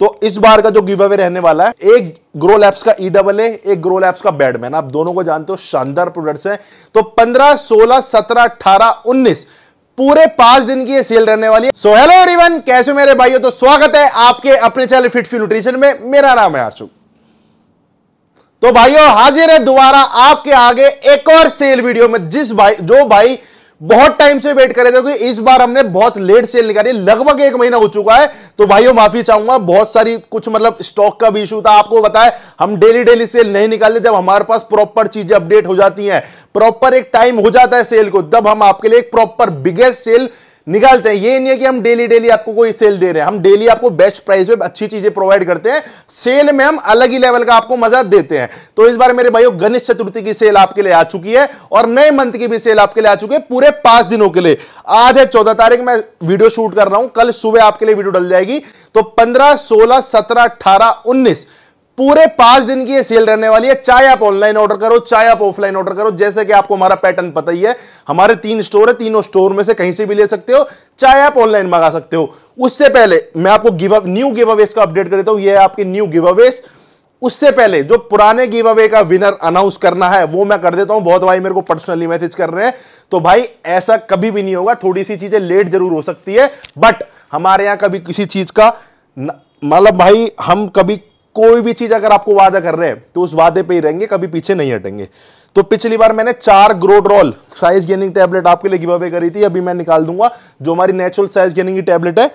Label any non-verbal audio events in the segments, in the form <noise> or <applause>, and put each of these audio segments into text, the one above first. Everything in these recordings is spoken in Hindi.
तो इस बार का जो गिव अवे रहने वाला है एक ग्रो लैब्स का ई डबल ए एक ग्रो लैब्स का बैडमैन आप दोनों को जानते हो शानदार प्रोडक्ट्स हैं तो 15, 16, 17, 18, उन्नीस पूरे पांच दिन की ये सेल रहने वाली है सो हेलो एवरीवन कैसे मेरे भाइयों तो स्वागत है आपके अपने चैनल फिट फ्यू न्यूट्रिशन में मेरा नाम है आशु तो भाइयों हाजिर है दोबारा आपके आगे एक और सेल वीडियो में जिस भाई जो भाई बहुत टाइम से वेट रहे थे क्योंकि इस बार हमने बहुत लेट सेल निकाली लगभग एक महीना हो चुका है तो भाइयों माफी चाहूंगा बहुत सारी कुछ मतलब स्टॉक का भी इशू था आपको बताया हम डेली डेली सेल नहीं निकालते जब हमारे पास प्रॉपर चीजें अपडेट हो जाती हैं प्रॉपर एक टाइम हो जाता है सेल को तब हम आपके लिए एक प्रॉपर बिगेस्ट सेल निकालते हैं ये नहीं है कि हम डेली डेली आपको कोई सेल दे रहे हैं हम डेली आपको बेस्ट प्राइस पे अच्छी चीजें प्रोवाइड करते हैं सेल में हम अलग ही लेवल का आपको मजा देते हैं तो इस बार मेरे भाइयों गणेश चतुर्थी की सेल आपके लिए आ चुकी है और नए मंथ की भी सेल आपके लिए आ चुकी है पूरे पांच दिनों के लिए आज है चौदह तारीख में वीडियो शूट कर रहा हूं कल सुबह आपके लिए वीडियो डल जाएगी तो पंद्रह सोलह सत्रह अठारह उन्नीस पूरे पांच दिन की ये सेल रहने वाली है चाहे आप ऑनलाइन ऑर्डर करो चाहे आप ऑफलाइन ऑर्डर करो जैसे कि आपको हमारा पैटर्न पता ही है हमारे तीन स्टोर है तीनों स्टोर में से कहीं से भी ले सकते हो चाहे आप ऑनलाइन मंगा सकते हो उससे पहले मैं आपको give up new giveaways का अपडेट कर देता हूं यह आपके न्यू गिव अवेस उससे पहले जो पुराने गिव अवे का विनर अनाउंस करना है वो मैं कर देता हूं बहुत भाई मेरे को पर्सनली मैसेज कर रहे हैं तो भाई ऐसा कभी भी नहीं होगा थोड़ी सी चीजें लेट जरूर हो सकती है बट हमारे यहां कभी किसी चीज का मतलब भाई हम कभी कोई भी चीज अगर आपको वादा कर रहे हैं तो उस वादे पे ही रहेंगे कभी पीछे नहीं हटेंगे तो पिछली बार मैंने चार ग्रोड्रॉल साइज गेनिंग टैबलेट आपके लिए गिव अवे करी थी अभी मैं निकाल दूंगा जो हमारी नेचुरल साइज गेनिंग की टैबलेट है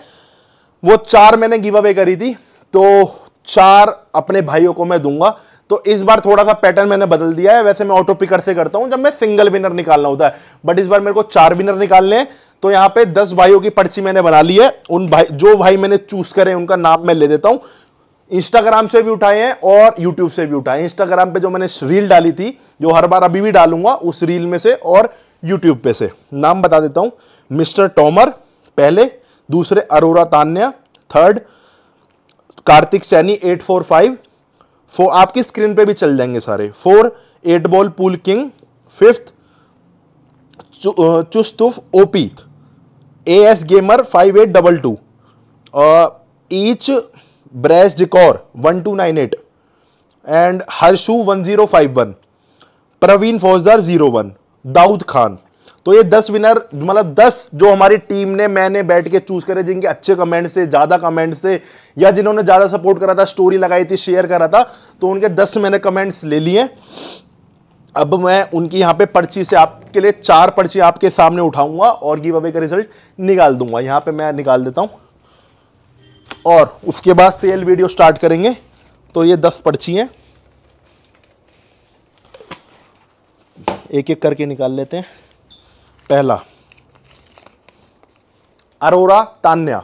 वो चार मैंने गिव अवे करी थी तो चार अपने भाइयों को मैं दूंगा तो इस बार थोड़ा सा पैटर्न मैंने बदल दिया है वैसे मैं ऑटो पिकर से करता हूं जब मैं सिंगल विनर निकालना होता है बट इस बार मेरे को चार विनर निकालने हैं तो यहां पे दस भाइयों की पर्ची मैंने बना ली है उन भाई जो भाई मैंने चूज करें उनका नाम मैं ले देता हूं इंस्टाग्राम से भी उठाए हैं और यूट्यूब से भी उठाए इंस्टाग्राम पे जो मैंने रील डाली थी जो हर बार अभी भी डालूंगा उस रील में से और यूट्यूब पे से नाम बता देता हूं मिस्टर टॉमर पहले दूसरे Arora Tanya third Kartik Saini eight four five four आपकी स्क्रीन पे भी चल जाएंगे सारे four eight ball pull king fifth चु, चुस्तुफ OP A S gamer five eight double two each brash decor one two nine eight and Harshu one zero five one Praveen Faujdar zero one Dawood Khan तो ये दस विनर मतलब दस जो हमारी टीम ने मैंने बैठ के चूज करे जिनके अच्छे कमेंट से ज़्यादा कमेंट से या जिन्होंने ज़्यादा सपोर्ट करा था स्टोरी लगाई थी शेयर करा था तो उनके दस मैंने कमेंट्स ले लिए अब मैं उनकी यहाँ पे पर्ची से आपके लिए चार पर्ची आपके सामने उठाऊंगा और गिव अवे का रिजल्ट निकाल दूंगा यहाँ पे मैं निकाल देता हूँ और उसके बाद सेल वीडियो स्टार्ट करेंगे तो ये दस पर्ची हैं एक एक करके निकाल लेते हैं पहला अरोरा तान्या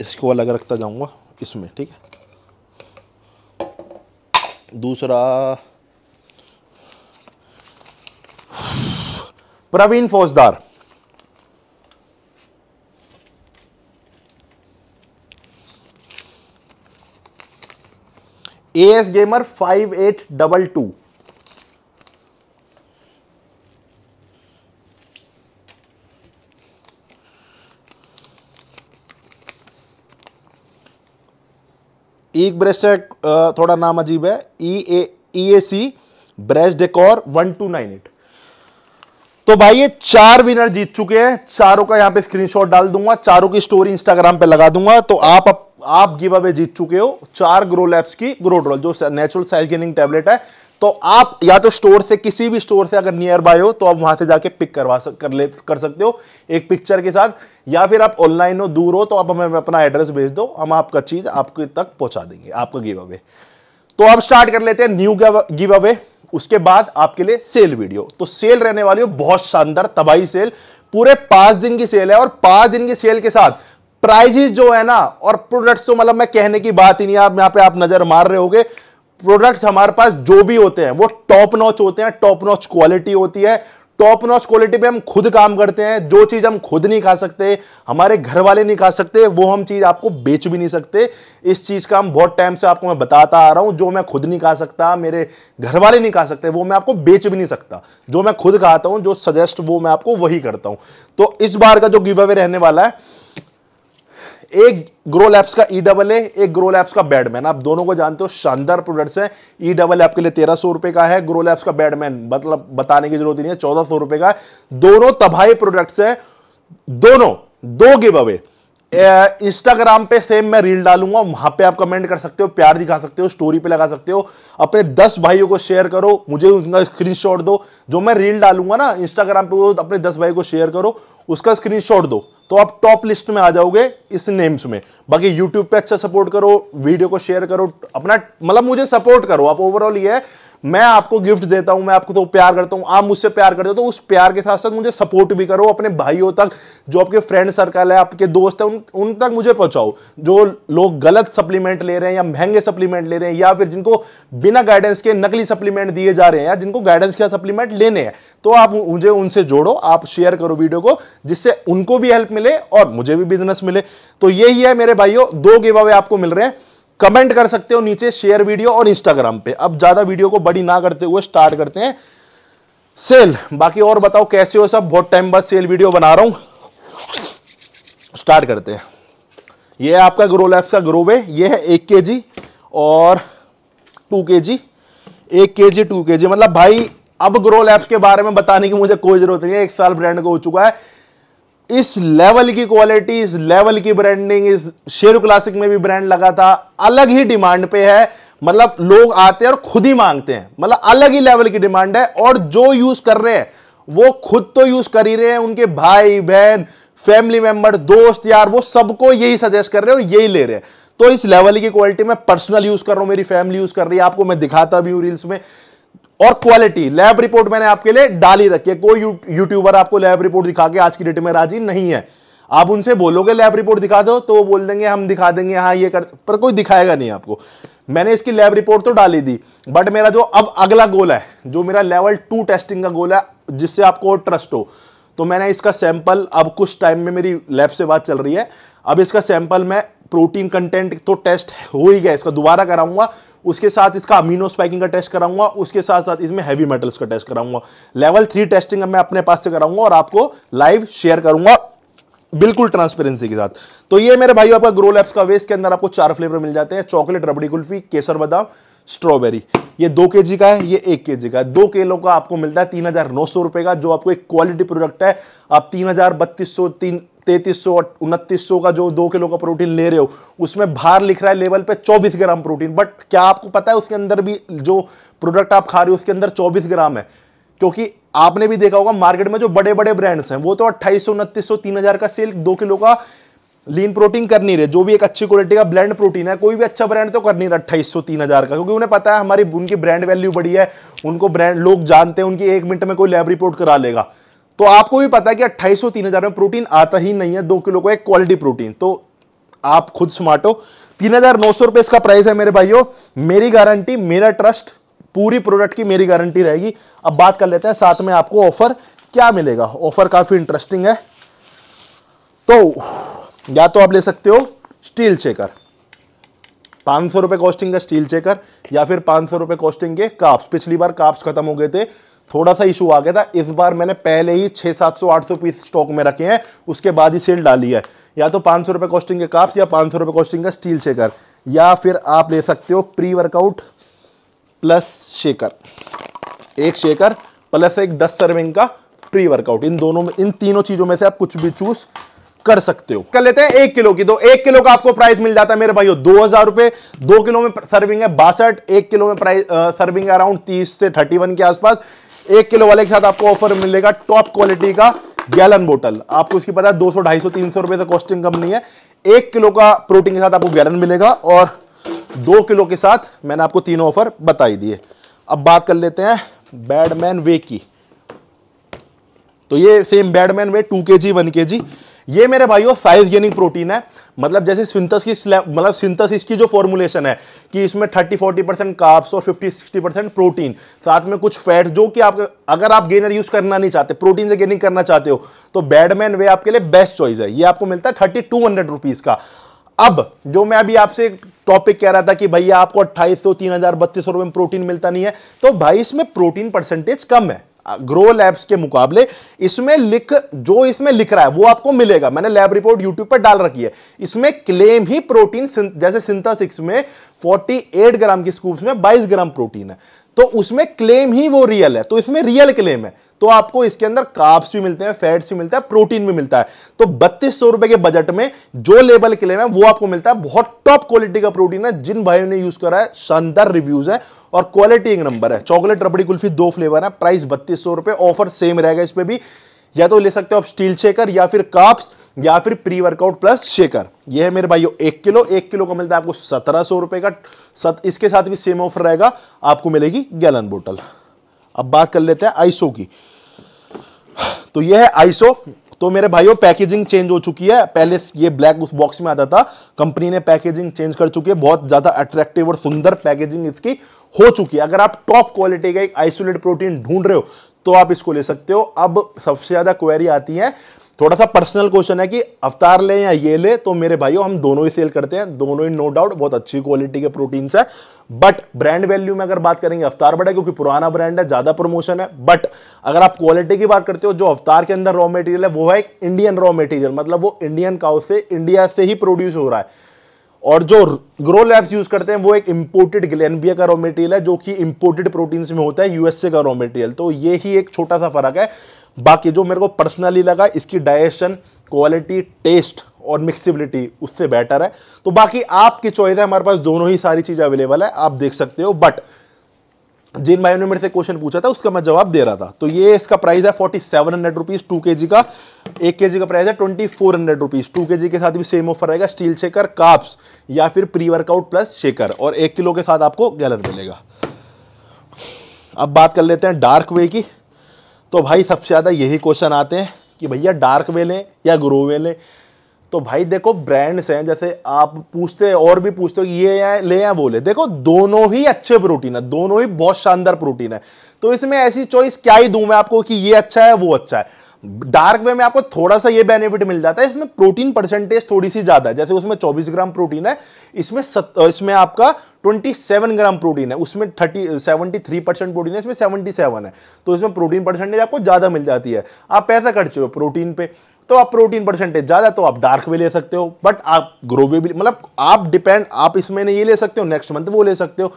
इसको अलग रखता जाऊंगा इसमें ठीक है दूसरा Praveen Faujdar A S gamer five eight double two एक ब्रेस्ट थोड़ा नाम अजीब है E A E A C breast decor one two nine eight तो भाई ये चार विनर जीत चुके हैं चारों का यहां पे स्क्रीनशॉट डाल दूंगा चारों की स्टोरी इंस्टाग्राम पे लगा दूंगा तो आप आप गिव अवे जीत चुके हो चार ग्रो लैब्स की ग्रोड्रोल जो नेचुरल साइज गेनिंग टैबलेट है तो आप या तो स्टोर से किसी भी स्टोर से अगर नियर बाय हो तो आप वहां से जाके पिक करवा सक, कर ले कर सकते हो एक पिक्चर के साथ या फिर आप ऑनलाइन हो दूर हो तो आप हमें अपना एड्रेस भेज दो हम आपका चीज आपके तक पहुंचा देंगे आपका गिव अवे तो आप स्टार्ट कर लेते हैं न्यू गिव अवे उसके बाद आपके लिए सेल वीडियो तो सेल रहने वाली हो बहुत शानदार तबाही सेल पूरे पांच दिन की सेल है और पांच दिन की सेल के साथ प्राइजेस जो है ना और प्रोडक्ट्स तो मतलब मैं कहने की बात ही नहीं आप यहाँ पे आप नजर मार रहे होगे प्रोडक्ट्स हमारे पास जो भी होते हैं वो टॉप नॉच होते हैं टॉप नॉच क्वालिटी होती है टॉप नॉच क्वालिटी पे हम खुद काम करते हैं जो चीज हम खुद नहीं खा सकते हमारे घर वाले नहीं खा सकते वो हम चीज आपको बेच भी नहीं सकते इस चीज का हम बहुत टाइम से आपको मैं बताता आ रहा हूं जो मैं खुद नहीं खा सकता मेरे घर वाले नहीं खा सकते वो मैं आपको बेच भी नहीं सकता जो मैं खुद खाता हूं जो सजेस्ट वो मैं आपको वही करता हूं तो इस बार का जो गिव अवे रहने वाला है एक ग्रो लैब्स का ई डबल ए एक ग्रो लैब्स का बैडमैन आप दोनों को जानते हो शानदार प्रोडक्ट्स हैं ई e डबल आपके लिए तेरह सौ रुपए का है ग्रो लैब्स का बैडमैन मतलब बताने की जरूरत नहीं है चौदह सौ रुपए का है दोनों तबाही प्रोडक्ट्स हैं दोनों दो गिव अवे इंस्टाग्राम पे सेम मैं रील डालूंगा वहां पे आप कमेंट कर सकते हो प्यार दिखा सकते हो स्टोरी पे लगा सकते हो अपने दस भाइयों को शेयर करो मुझे उनका स्क्रीनशॉट दो जो मैं रील डालूंगा ना इंस्टाग्राम पे अपने दस भाई को शेयर करो उसका स्क्रीनशॉट दो तो आप टॉप लिस्ट में आ जाओगे इस नेम्स में बाकी यूट्यूब पे अच्छा सपोर्ट करो वीडियो को शेयर करो अपना मतलब मुझे सपोर्ट करो आप ओवरऑल ये है मैं आपको गिफ्ट देता हूं मैं आपको तो प्यार करता हूं आप मुझसे प्यार करते हो तो उस प्यार के साथ साथ मुझे सपोर्ट भी करो अपने भाइयों तक जो आपके फ्रेंड सर्कल है आपके दोस्त है उन उन तक मुझे पहुंचाओ जो लोग गलत सप्लीमेंट ले रहे हैं या महंगे सप्लीमेंट ले रहे हैं या फिर जिनको बिना गाइडेंस के नकली सप्लीमेंट दिए जा रहे हैं या जिनको गाइडेंस के सप्लीमेंट लेने हैं तो आप मुझे उनसे जोड़ो आप शेयर करो वीडियो को जिससे उनको भी हेल्प मिले और मुझे भी बिजनेस मिले तो यही है मेरे भाइयों दो गेवावे आपको मिल रहे हैं कमेंट कर सकते हो नीचे शेयर वीडियो और इंस्टाग्राम पे अब ज्यादा वीडियो को बड़ी ना करते हुए स्टार्ट करते हैं सेल बाकी और बताओ कैसे हो सब बहुत टाइम बाद सेल वीडियो बना रहा हूं स्टार्ट करते हैं ये है आपका ग्रो लैब्स का वे ये है एक के जी और टू के जी एक के जी टू के जी मतलब भाई अब ग्रो लैब्स के बारे में बताने की मुझे कोई जरूरत नहीं है एक साल ब्रांड को हो चुका है इस लेवल की क्वालिटी इस लेवल की ब्रांडिंग इस शेरू क्लासिक में भी ब्रांड लगा था अलग ही डिमांड पे है मतलब लोग आते हैं और खुद ही मांगते हैं मतलब अलग ही लेवल की डिमांड है और जो यूज कर रहे हैं वो खुद तो यूज कर ही रहे हैं उनके भाई बहन फैमिली मेंबर दोस्त यार वो सबको यही सजेस्ट कर रहे हैं और यही ले रहे हैं तो इस लेवल की क्वालिटी मैं पर्सनल यूज कर रहा हूं मेरी फैमिली यूज कर रही है आपको मैं दिखाता भी हूं रील्स में और क्वालिटी लैब रिपोर्ट मैंने आपके लिए डाली रखी है कोई यूट्यूबर आपको लैब रिपोर्ट दिखा के आज की डेट में राजी नहीं है आप उनसे बोलोगे लैब रिपोर्ट दिखा दो तो वो बोल देंगे हम दिखा देंगे हाँ ये कर पर कोई दिखाएगा नहीं आपको मैंने इसकी लैब रिपोर्ट तो डाली दी बट मेरा जो अब अगला गोल है जो मेरा लेवल टू टेस्टिंग का गोल है जिससे आपको और ट्रस्ट हो तो मैंने इसका सैंपल अब कुछ टाइम में मेरी लैब से बात चल रही है अब इसका सैंपल मैं प्रोटीन कंटेंट तो टेस्ट हो ही गया इसका दोबारा कराऊंगा उसके साथ इसका अमीनो स्पाइकिंग का टेस्ट कराऊंगा उसके साथ साथ इसमें हैवी मेटल्स का टेस्ट कराऊंगा लेवल थ्री टेस्टिंग मैं अपने पास से कराऊंगा और आपको लाइव शेयर करूंगा बिल्कुल ट्रांसपेरेंसी के साथ तो ये मेरे भाई आपका ग्रो लैब्स का वेस्ट के अंदर आपको चार फ्लेवर मिल जाते हैं चॉकलेट रबड़ी कुल्फी केसर बादाम स्ट्रॉबेरी ये दो के जी का है ये एक के जी का है दो केलों का आपको मिलता है तीन हजार नौ सौ रुपए का जो आपको एक क्वालिटी प्रोडक्ट है आप तीन हजार बत्तीस सौ तीन तैतीस सौ उनतीस सौ का जो दो किलो का प्रोटीन ले रहे हो उसमें भार लिख रहा है लेवल पे चौबीस ग्राम प्रोटीन बट क्या आपको पता है उसके अंदर भी जो प्रोडक्ट आप खा रहे हो उसके अंदर चौबीस ग्राम है क्योंकि आपने भी देखा होगा मार्केट में जो बड़े बड़े ब्रांड्स हैं वो तो अट्ठाईस सौ उनतीस सौ तीन हजार का सेल दो किलो का लीन प्रोटीन कर नहीं रहे जो भी एक अच्छी क्वालिटी का ब्लेंड प्रोटीन है कोई भी अच्छा ब्रांड तो कर नहीं रहा अट्ठाईस सौ तीन हजार का क्योंकि उन्हें पता है हमारी उनकी ब्रांड वैल्यू बड़ी है उनको ब्रांड लोग जानते हैं उनकी एक मिनट में कोई लैब रिपोर्ट करा लेगा तो आपको भी पता है कि अट्ठाईस सौ तीन हज़ार में प्रोटीन आता ही नहीं है दो किलो को एक क्वालिटी प्रोटीन तो आप खुद स्मार्ट हो तीन हज़ार नौ सौ रुपए इसका प्राइस है मेरे भाइयों मेरी गारंटी मेरा ट्रस्ट पूरी प्रोडक्ट की मेरी गारंटी रहेगी अब बात कर लेते हैं साथ में आपको ऑफर क्या मिलेगा ऑफर काफ़ी इंटरेस्टिंग है तो या तो आप ले सकते हो स्टील चेकर पांच सौ रुपए कॉस्टिंग का स्टील चेकर या फिर पांच सौ रुपए कॉस्टिंग के काप्स पिछली बार काप्स खत्म हो गए थे थोड़ा सा इशू आ गया था इस बार मैंने पहले ही छह सात सौ आठ सौ पीस स्टॉक में रखे हैं उसके बाद ही सेल डाली है या तो पाँच सौ रुपए कॉस्टिंग के काप्स या पाँच सौ कॉस्टिंग का स्टील शेकर या फिर आप ले सकते हो प्री वर्कआउट प्लस शेकर एक शेकर प्लस एक दस सर्विंग का प्री वर्कआउट इन दोनों में इन तीनों चीज़ों में से आप कुछ भी चूज़ कर सकते हो कर लेते हैं एक किलो की तो एक किलो का आपको प्राइस मिल जाता है मेरे भाइयों दो हजार रुपए दो किलो में सर्विंग है बासठ एक किलो में प्राइस सर्विंग है अराउंड तीस से थर्टी वन के आसपास एक किलो वाले के साथ आपको ऑफर मिलेगा टॉप क्वालिटी का गैलन बोतल आपको इसकी पता है दो सौ ढाई सौ तीन सौ रुपए से कॉस्टिंग कम नहीं है एक किलो का प्रोटीन के साथ आपको गैलन मिलेगा और दो किलो के साथ मैंने आपको तीन ऑफर बताई दिए अब बात कर लेते हैं बैडमैन वे की तो ये same badman way to K ji one के जी ये मेरे भाइयों साइज गेनिंग प्रोटीन है मतलब जैसे सिंथस की मतलब सिंथस की जो फॉर्मुलेशन है कि इसमें 30 40 परसेंट काप्स और 50 60 परसेंट प्रोटीन साथ में कुछ फैट जो कि आप अगर आप गेनर यूज करना नहीं चाहते प्रोटीन से गेनिंग करना चाहते हो तो बैडमैन वे आपके लिए बेस्ट चॉइस है ये आपको मिलता है थर्टी टू हंड्रेड रुपीज का अब जो मैं अभी आपसे टॉपिक कह रहा था कि भैया आपको अट्ठाईस सौ तीन हजार बत्तीस सौ रुपए में प्रोटीन मिलता नहीं है तो भाई इसमें प्रोटीन परसेंटेज कम है ग्रो लैब्स के मुकाबले इसमें लिख जो इसमें लिख रहा है वो आपको मिलेगा मैंने लैब रिपोर्ट यूट्यूब पर डाल रखी है इसमें क्लेम ही प्रोटीन जैसे सिंथा सिक्स में 48 ग्राम की स्कूप में 22 ग्राम प्रोटीन है तो उसमें क्लेम ही वो रियल है तो इसमें रियल क्लेम है तो आपको इसके अंदर काप्स भी मिलते हैं फैट्स भी मिलता है प्रोटीन भी मिलता है तो बत्तीस सौ रुपए के बजट में जो लेबल क्लेम है वो आपको मिलता है बहुत टॉप क्वालिटी का प्रोटीन है जिन भाइयों ने यूज करा है शानदार रिव्यूज है और क्वालिटी एक नंबर है चॉकलेट रबड़ी कुल्फी दो फ्लेवर है प्राइस बत्तीस सौ रुपए ऑफर सेम रहेगा इस पर भी या तो ले सकते हो आप स्टील शेकर या फिर काप्स या फिर प्री वर्कआउट प्लस शेकर यह है मेरे भाइयों एक किलो एक किलो का मिलता है आपको सत्रह सौ रुपए का सत, इसके साथ भी सेम ऑफर रहेगा आपको मिलेगी गैलन बोतल अब बात कर लेते हैं आइसो की तो यह है आइसो तो मेरे भाइयों पैकेजिंग चेंज हो चुकी है पहले ये ब्लैक उस बॉक्स में आता था कंपनी ने पैकेजिंग चेंज कर चुकी है बहुत ज़्यादा अट्रैक्टिव और सुंदर पैकेजिंग इसकी हो चुकी है अगर आप टॉप क्वालिटी का एक आइसोलेट प्रोटीन ढूंढ रहे हो तो आप इसको ले सकते हो अब सबसे ज़्यादा क्वेरी आती है थोड़ा सा पर्सनल क्वेश्चन है कि अवतार ले या ये ले तो मेरे भाइयों हम दोनों ही सेल करते हैं दोनों ही नो डाउट बहुत अच्छी क्वालिटी के प्रोटीन्स है बट ब्रांड वैल्यू में अगर बात करेंगे अवतार बड़ा क्योंकि पुराना ब्रांड है ज़्यादा प्रमोशन है बट अगर आप क्वालिटी की बात करते हो जो अवतार के अंदर रॉ मटेरियल है वो है इंडियन रॉ मटेरियल मतलब वो इंडियन काउ से इंडिया से ही प्रोड्यूस हो रहा है और जो ग्रो लैब्स यूज करते हैं वो एक इंपोर्टेड ग्लेनबिया का रॉ मटेरियल है जो कि इंपोर्टेड प्रोटीन्स में होता है यूएसए का रॉ मटेरियल तो ये ही एक छोटा सा फर्क है बाकी जो मेरे को पर्सनली लगा इसकी डाइजेशन क्वालिटी टेस्ट और मिक्सिबिलिटी उससे बेटर है तो बाकी आपकी चॉइस है हमारे पास दोनों ही सारी चीज़ अवेलेबल है आप देख सकते हो बट जिन भाई ने मेरे से क्वेश्चन पूछा था उसका मैं जवाब दे रहा था तो ये इसका प्राइस है forty seven hundred rupees two K G का एक के जी का प्राइस है twenty four hundred rupees two K G के साथ भी सेम ऑफर रहेगा स्टील शेकर काप्स या फिर प्री वर्कआउट प्लस शेकर और एक किलो के साथ आपको गैलर मिलेगा अब बात कर लेते हैं डार्क वे की तो भाई सबसे ज़्यादा यही क्वेश्चन आते हैं कि भैया डार्क वे लें या ग्रो वे लें तो भाई देखो ब्रांड्स हैं जैसे आप पूछते और भी पूछते हो ये या ले या वो ले देखो दोनों ही अच्छे प्रोटीन है दोनों ही बहुत शानदार प्रोटीन है तो इसमें ऐसी चॉइस क्या ही दूं मैं आपको कि ये अच्छा है वो अच्छा है डार्क वे में आपको थोड़ा सा ये बेनिफिट मिल जाता है इसमें प्रोटीन परसेंटेज थोड़ी सी ज्यादा है जैसे उसमें 24 ग्राम प्रोटीन है इसमें सत, इसमें आपका 27 ग्राम प्रोटीन है उसमें 30 73 परसेंट प्रोटीन है इसमें 77 है तो इसमें प्रोटीन परसेंटेज आपको ज़्यादा मिल जाती है आप पैसा खर्च हो प्रोटीन पे तो आप प्रोटीन परसेंटेज ज़्यादा तो आप डार्क वे ले सकते हो बट आप ग्रो वे भी मतलब आप डिपेंड आप इस महीने ये ले सकते हो नेक्स्ट मंथ वो ले सकते हो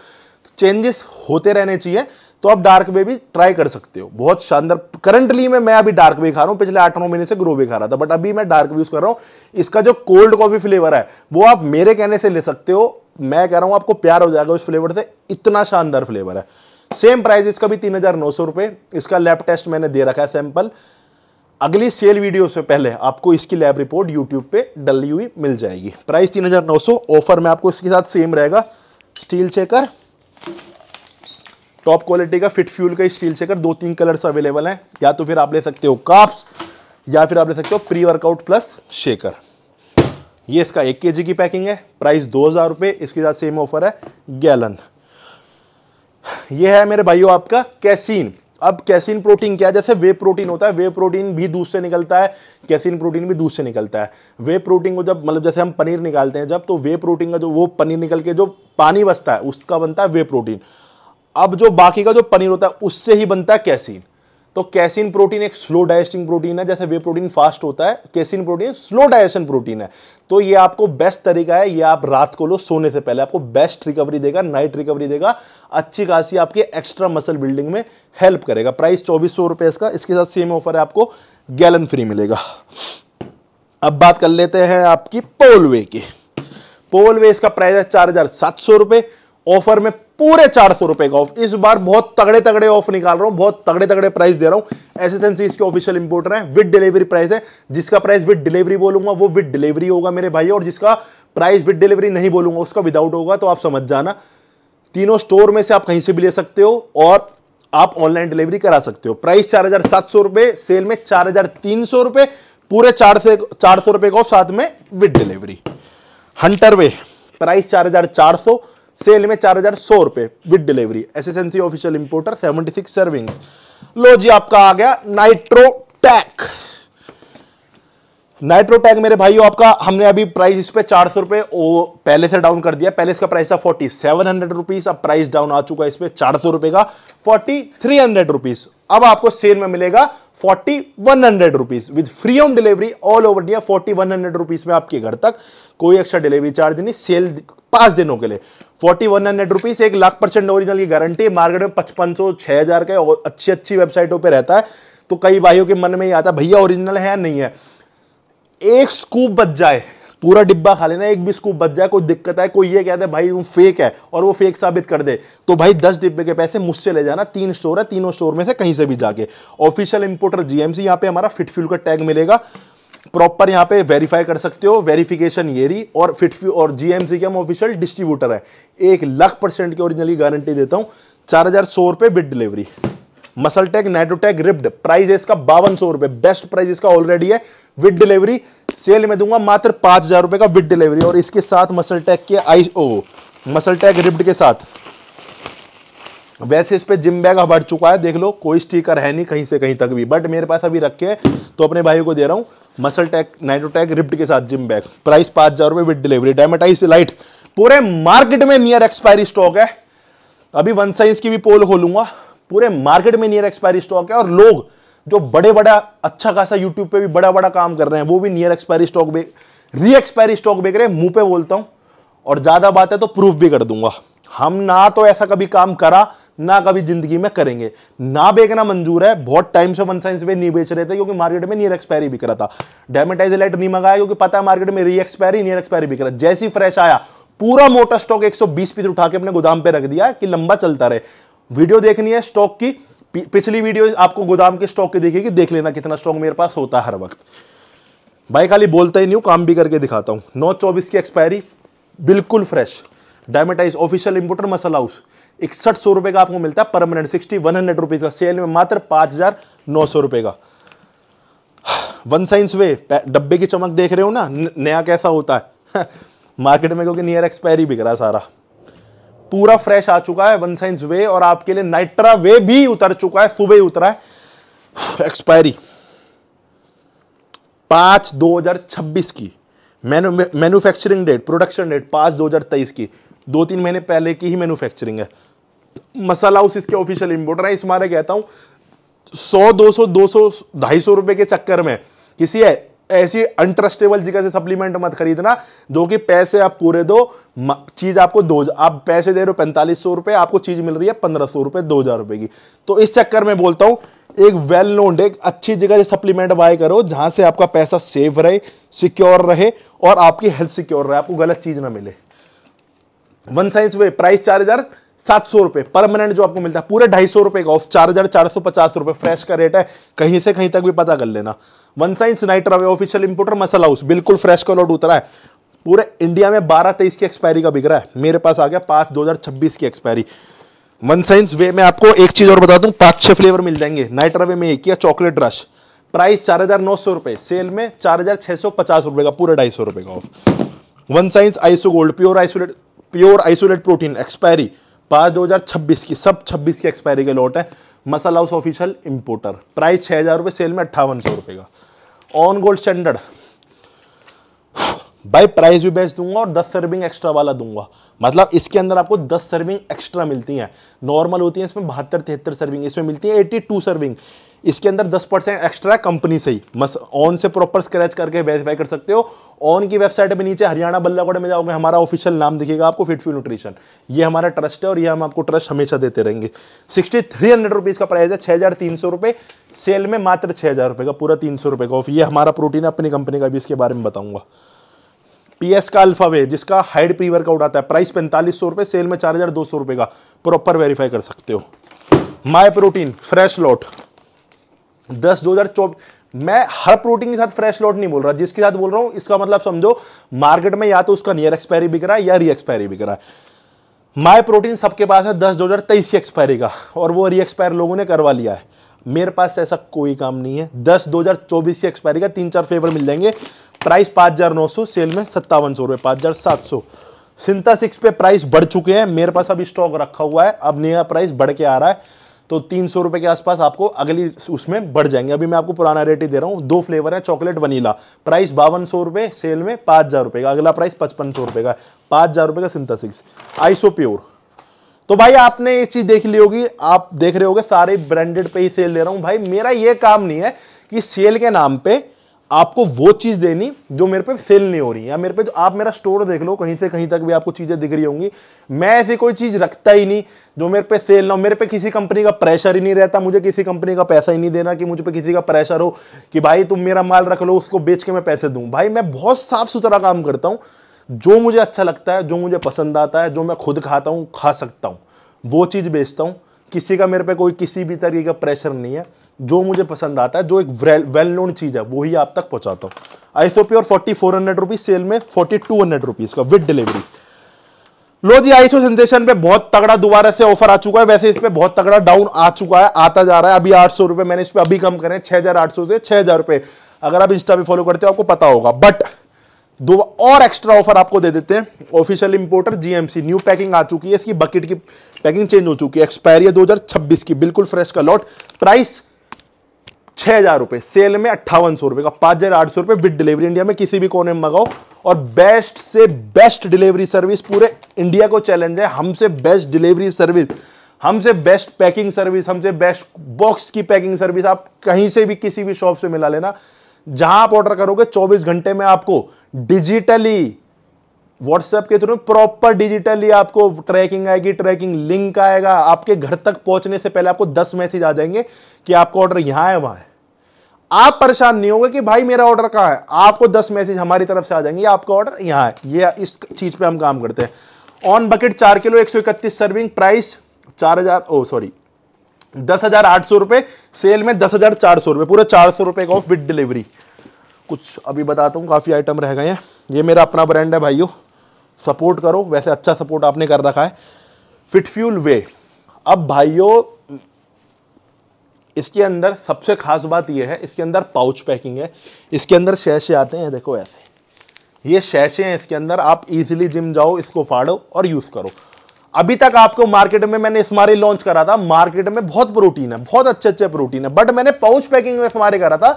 चेंजेस होते रहने चाहिए तो आप डार्क वे भी ट्राई कर सकते हो बहुत शानदार करंटली में मैं अभी डार्क वे खा रहा हूँ पिछले आठ नौ महीने से ग्रो वे खा रहा था बट अभी मैं डार्क वे यूज़ कर रहा हूँ इसका जो कोल्ड कॉफ़ी फ्लेवर है वो आप मेरे कहने से ले सकते हो मैं कह रहा हूँ आपको प्यार हो जाएगा उस फ्लेवर से इतना शानदार फ्लेवर है सेम प्राइस इसका भी तीन हज़ार नौ सौ रुपये इसका लैब टेस्ट मैंने दे रखा है सैंपल अगली सेल वीडियो से पहले आपको इसकी लैब रिपोर्ट यूट्यूब पे डली हुई मिल जाएगी प्राइस तीन हज़ार नौ सौ ऑफर में आपको इसके साथ सेम रहेगा स्टील चेकर टॉप क्वालिटी का फिट फ्यूल का स्टील चेकर दो तीन कलर्स अवेलेबल हैं या तो फिर आप ले सकते हो काप्स या फिर आप ले सकते हो प्री वर्कआउट प्लस शेकर ये इसका एक के की पैकिंग है प्राइस दो हज़ार रुपये इसके साथ सेम ऑफर है गैलन ये है मेरे भाइयों आपका कैसीन अब कैसीन प्रोटीन क्या है जैसे वे प्रोटीन होता है वे प्रोटीन भी दूध से निकलता है कैसीन प्रोटीन भी दूध से निकलता है वे प्रोटीन को जब मतलब जैसे हम पनीर निकालते हैं जब तो वे प्रोटीन का जो वो पनीर निकल के जो पानी बसता है उसका बनता है वे प्रोटीन अब जो बाकी का जो पनीर होता है उससे ही बनता है कैसीन तो कैसिन प्रोटीन एक स्लो डाइजेस्टिंग प्रोटीन है जैसे वे प्रोटीन फास्ट होता है casein protein slow digestion protein है तो ये आपको बेस्ट तरीका है ये आप रात को लो सोने से पहले आपको बेस्ट रिकवरी देगा नाइट रिकवरी देगा अच्छी खासी आपके एक्स्ट्रा मसल बिल्डिंग में हेल्प करेगा प्राइस चौबीस सौ रुपए इसका इसके साथ सेम ऑफर है आपको गैलन फ्री मिलेगा अब बात कर लेते हैं आपकी पोलवे की पोलवे इसका प्राइस है चार हज़ार सात सौ रुपए ऑफर में पूरे चार सौ रुपए का ऑफ इस बार बहुत तगड़े तगड़े ऑफ निकाल रहा हूं बहुत तगड़े तगड़े प्राइस दे रहा हूं एसएसएनसी इसके ऑफिशियल इंपोर्टर है विद डिलीवरी प्राइस है जिसका प्राइस विद डिलीवरी बोलूंगा वो विद डिलीवरी होगा मेरे भाई और जिसका प्राइस विद डिलीवरी नहीं बोलूंगा उसका विदाउट होगा तो आप समझ जाना तीनों स्टोर में से आप कहीं से भी ले सकते हो और आप ऑनलाइन डिलीवरी करा सकते हो प्राइस चार हजार सात सौ रुपए सेल में चार हजार तीन सौ रुपए पूरे चार से चार सौ रुपए का साथ में with delivery hunter whey price चार हजार चार सौ सेल में चार हजार सौ रुपए with delivery SSNC official importer seventy six serving लो जी आपका आ गया नाइट्रो टैक नाइट्रो टैग मेरे भाइयों आपका हमने अभी प्राइस इस पे चार सौ रुपए पहले से डाउन कर दिया पहले इसका प्राइस था फोर्टी सेवन हंड्रेड रुपीज़ अब प्राइस डाउन आ चुका है इस पर चार सौ रुपए का फोर्टी थ्री हंड्रेड रुपीज़ अब आपको सेल में मिलेगा forty one hundred rupees with free home delivery all over India forty one hundred rupees में आपके घर तक कोई एक्स्ट्रा डिलीवरी चार्ज नहीं सेल पांच दिनों के लिए फोर्टी वन हंड्रेड रुपीज एक लाख परसेंट ओरिजिनल की गारंटी मार्केट में पचपन सौ छह हजार का और अच्छी अच्छी वेबसाइटों पर रहता है तो कई भाइयों के मन में ही आता है भैया ओरिजिनल है या नहीं है एक स्कूप बच जाए पूरा डिब्बा खा लेना एक भी स्कूप बच जाए कोई दिक्कत है कोई ये कहता है भाई वो फेक है और वो फेक साबित कर दे तो भाई दस डिब्बे के पैसे मुझसे ले जाना तीन स्टोर है तीनों स्टोर में से कहीं से भी जाके ऑफिशियल इंपोर्टर जीएमसी यहाँ पे हमारा फ्यूल का टैग मिलेगा प्रॉपर यहाँ पे वेरीफाई कर सकते हो वेरिफिकेशन ये रही और फिटफ्यू और जीएमसी के हम ऑफिशियल डिस्ट्रीब्यूटर है एक लाख परसेंट की ओरिजिनल गारंटी देता हूँ चार हजार सौ रुपये with delivery muscle tag nitrotag ripped price इसका बावन सौ रुपये बेस्ट प्राइस इसका ऑलरेडी है विद डिलीवरी सेल में दूंगा मात्र पांच हज़ार रुपए का विद डिलीवरी और इसके साथ मसल टैग के I O muscle tag ripped के साथ वैसे इस पर जिम बैग हट चुका है देख लो कोई स्टीकर है नहीं कहीं से कहीं तक भी बट मेरे पास अभी रखे तो अपने भाई को दे रहा हूं मसल टैग नाइटोटैक टैग रिप्ट के साथ जिम बैग प्राइस पांच हज़ार रुपए विद डिलीवरी डायमेटाइज लाइट पूरे मार्केट में नियर एक्सपायरी स्टॉक है अभी वन साइज की भी पोल खोलूंगा पूरे मार्केट में नियर एक्सपायरी स्टॉक है और लोग जो बड़े बड़ा अच्छा खासा यूट्यूब पे भी बड़ा बड़ा काम कर रहे हैं वो भी नियर एक्सपायरी स्टॉक बेच री एक्सपायरी स्टॉक बेच रहे हैं मुंह पे बोलता हूं और ज़्यादा बात है तो प्रूफ भी कर दूंगा हम ना तो ऐसा कभी काम करा ना कभी जिंदगी में करेंगे ना बेचना मंजूर है बहुत टाइम से वन साइंस नहीं बेच रहे थे क्योंकि मार्केट में नियर एक्सपायरी बिक रहा था डेमेटाइज लाइट नहीं मंगाया क्योंकि पता है मार्केट में री एक्सपायरी नियर एक्सपायरी बिक रहा जैसी फ्रेश आया पूरा मोटा स्टॉक 120 पीस उठा के अपने गोदाम पे रख दिया कि लंबा चलता रहे वीडियो देखनी है स्टॉक की पिछली वीडियो आपको गोदाम के स्टॉक की देखेगी देख लेना कितना स्टॉक मेरे पास होता है हर वक्त भाई खाली बोलता ही नहीं हूँ काम भी करके दिखाता हूँ नौ चौबीस की एक्सपायरी बिल्कुल fresh Dymatize official importer muscle house इकसठ सौ रुपये का आपको मिलता है permanent sixty one hundred rupees का सेल में मात्र पाँच हज़ार नौ सौ रुपये का वन साइंस वे डब्बे की चमक देख रहे हो ना नया कैसा होता है मार्केट <laughs> में क्योंकि नियर एक्सपायरी बिक रहा सारा पूरा फ्रेश आ चुका है वन साइंस वे और आपके लिए नाइट्रा वे भी उतर चुका है सुबह ही उतरा है एक्सपायरी पांच दो हजार छब्बीस की मैन्युफैक्चरिंग डेट प्रोडक्शन डेट पांच दो हजार तेईस की दो तीन महीने पहले की ही मैन्युफैक्चरिंग है मसाला हाउस इसके ऑफिशियल इंपोर्टर है इस मारे कहता हूं सौ दो सौ दो सौ ढाई सौ रुपए के चक्कर में किसी है ऐसी अनट्रस्टेबल जगह से सप्लीमेंट मत खरीदना जो कि पैसे आप पूरे दो चीज़ आपको दो आप पैसे दे रहे हो पैंतालीस सौ रुपये आपको चीज़ मिल रही है पंद्रह सौ रुपये दो हज़ार रुपये की तो इस चक्कर में बोलता हूँ एक वेल नोन एक अच्छी जगह से सप्लीमेंट बाय करो जहाँ से आपका पैसा सेफ रहे सिक्योर रहे और आपकी हेल्थ सिक्योर रहे आपको गलत चीज़ ना मिले वन साइंस वे प्राइस चार हज़ार सात सौ रुपये परमानेंट जो आपको मिलता है पूरे ढाई सौ रुपये का ऑफ चार हज़ार चार सौ पचास रुपये फ्रेश का रेट है कहीं से कहीं तक भी पता कर लेना वन साइंस नाइट रवे ऑफिशियल इंपोर्टर मसल हाउस बिल्कुल फ्रेश का लॉट उतरा है पूरे इंडिया में बारह तेईस की एक्सपायरी का बिक रहा है मेरे पास आ गया पांच दो हज़ार छब्बीस की एक्सपायरी वन साइंस वे में आपको एक चीज़ और बता दूं पांच छह फ्लेवर मिल जाएंगे नाइट रवे में एक किया चॉकलेट रश प्राइस चार हज़ार नौ सौ रुपए सेल में चार हज़ार छह सौ पचास रुपए का पूरा ढाई सौ रुपए का off one science iso gold pure isolate pure isolate protein expiry पाँच दो हज़ार छब्बीस की सब छब्बीस की एक्सपायरी के लॉट है masala house official importer price छः हज़ार रुपये सेल में अट्ठावन सौ रुपये का ऑन गोल्ड स्टैंडर्ड भाई प्राइस भी बेस्ट दूंगा और दस सर्विंग एक्स्ट्रा वाला दूंगा मतलब इसके अंदर आपको दस सर्विंग एक्स्ट्रा मिलती हैं नॉर्मल होती है इसमें बहत्तर तिहत्तर सर्विंग इसमें मिलती है टू सर्विंग इसके अंदर 10 परसेंट एक्स्ट्रा कंपनी से ही मस ऑन से प्रॉपर स्क्रैच करके वेरीफाई कर सकते हो ऑन की वेबसाइट पे नीचे हरियाणा बल्लागढ़ में जाओगे हमारा ऑफिशियल नाम दिखेगा आपको फिट फ्यू न्यूट्रिशन ये हमारा ट्रस्ट है और ये हम आपको ट्रस्ट हमेशा देते रहेंगे सिक्सटी थ्री हंड्रेड रुपीज़ का प्राइस है छः हज़ार तीन सौ रुपये सेल में मात्र छः हज़ार रुपये का पूरा तीन सौ रुपये का ऑफ ये हमारा प्रोटीन है अपनी कंपनी का भी इसके बारे में बताऊँगा एस का अल्फावे जिसका हाइड प्री वर्कआउट आता है प्राइस पैंतालीस सौ रुपये सेल में चार हज़ार दो सौ रुपये का प्रॉपर वेरीफाई कर सकते हो माई प्रोटीन फ्रेश लॉट दस दो हज़ार चौबीस मैं हर प्रोटीन के साथ फ्रेश लॉट नहीं बोल रहा जिसके साथ बोल रहा हूं इसका मतलब समझो मार्केट में या तो उसका नियर एक्सपायरी बिक रहा है या री एक्सपायरी बिक रहा है माई प्रोटीन सबके पास है दस दो हज़ार तेईस की एक्सपायरी का और वो री एक्सपायर लोगों ने करवा लिया है मेरे पास ऐसा कोई काम नहीं है दस दो हज़ार चौबीस की एक्सपायरी का तीन चार फ्लेवर मिल जाएंगे प्राइस पाँच हज़ार नौ सौ सेल में सत्तावन सौ रुपये पाँच हज़ार सात सौ सिंथा सिक्स पे प्राइस बढ़ चुके हैं मेरे पास अब स्टॉक रखा हुआ है अब नया प्राइस बढ़ के आ रहा है तो तीन सौ रुपये के आसपास आपको अगली उसमें बढ़ जाएंगे अभी मैं आपको पुराना रेट ही दे रहा हूँ दो फ्लेवर है चॉकलेट वनीला प्राइस बावन सौ रुपये सेल में पाँच हज़ार रुपये का अगला प्राइस पचपन सौ रुपये का पाँच हज़ार रुपये का सिंथेसिक्स आइसो प्योर तो भाई आपने ये चीज़ देख ली होगी आप देख रहे होगे सारे ब्रांडेड पे ही सेल ले रहा हूँ भाई मेरा ये काम नहीं है कि सेल के नाम पर आपको वो चीज़ देनी जो मेरे पे सेल नहीं हो रही या मेरे पे जो आप मेरा स्टोर देख लो कहीं से कहीं तक भी आपको चीज़ें दिख रही होंगी मैं ऐसी कोई चीज़ रखता ही नहीं जो मेरे पे सेल ना हो मेरे पे किसी कंपनी का प्रेशर ही नहीं रहता मुझे किसी कंपनी का पैसा ही नहीं देना कि मुझ पे किसी का प्रेशर हो कि भाई तुम मेरा माल रख लो उसको बेच के मैं पैसे दूँ भाई मैं बहुत साफ़ सुथरा काम करता हूँ जो मुझे अच्छा लगता है जो मुझे पसंद आता है जो मैं खुद खाता हूँ खा सकता हूँ वो चीज़ बेचता हूँ किसी का मेरे पे कोई किसी भी तरीके का प्रेशर नहीं है जो मुझे पसंद आता है जो एक वेल नोन चीज़ है वही आप तक पहुंचाता I iso pure forty four hundred rupees sale में फोर्टी टू हंड्रेड रुपीज़ का विद डिलीवरी लो जी आईसो सेंसेशन पे बहुत तगड़ा दोबारा से ऑफर आ चुका है वैसे इस पे बहुत तगड़ा डाउन आ चुका है आता जा रहा है अभी आठ सौ मैंने इस पर अभी कम करें छह हज़ार आठ सौ से छह हज़ार अगर आप इंस्टा पे फॉलो करते हो आपको पता होगा बट दो और एक्स्ट्रा ऑफर आपको दे देते हैं official importer GMC new packing आ चुकी है इसकी बकेट की पैकिंग चेंज हो चुकी है एक्सपायरी है 2026 की बिल्कुल फ्रेश का लॉट प्राइस छह हजार रुपए सेल में अट्ठावन सौ रुपए का पांच हजार आठ सौ रुपए विद डिलीवरी इंडिया में किसी भी कोने में मंगाओ और बेस्ट से बेस्ट डिलीवरी सर्विस पूरे इंडिया को चैलेंज है हमसे बेस्ट डिलीवरी सर्विस हमसे बेस्ट पैकिंग सर्विस हमसे बेस्ट बॉक्स की पैकिंग सर्विस आप कहीं से भी किसी भी शॉप से मिला लेना जहां आप ऑर्डर करोगे 24 घंटे में आपको डिजिटली व्हाट्सएप के थ्रू प्रॉपर डिजिटली आपको ट्रैकिंग आएगी ट्रैकिंग लिंक आएगा आपके घर तक पहुंचने से पहले आपको दस मैसेज आ जाएंगे कि आपका ऑर्डर यहां है वहां है आप परेशान नहीं होंगे कि भाई मेरा ऑर्डर कहाँ है आपको दस मैसेज हमारी तरफ से आ जाएंगे आपका ऑर्डर यहां है ये इस चीज़ पे हम काम करते हैं ऑन बकेट चार किलो एक सौ इकतीस सर्विंग प्राइस चार हजार ओ oh, सॉरी दस हजार आठ सौ रुपए सेल में दस हजार चार सौ रुपए पूरे चार सौ रुपए का ऑफ विद डिलीवरी कुछ अभी बताता हूँ काफ़ी आइटम रह गए हैं ये मेरा अपना ब्रांड है भाइयों सपोर्ट करो वैसे अच्छा सपोर्ट आपने कर रखा है फिट फ्यूल वे अब भाइयों इसके अंदर सबसे खास बात यह है इसके अंदर पाउच पैकिंग है इसके अंदर शैशे आते हैं देखो ऐसे ये शैशे हैं इसके अंदर आप इजीली जिम जाओ इसको फाड़ो और यूज़ करो अभी तक आपको मार्केट में मैंने इसमारे लॉन्च करा था मार्केट में बहुत प्रोटीन है बहुत अच्छे अच्छे प्रोटीन है बट मैंने पाउच पैकिंग में स्मारे करा था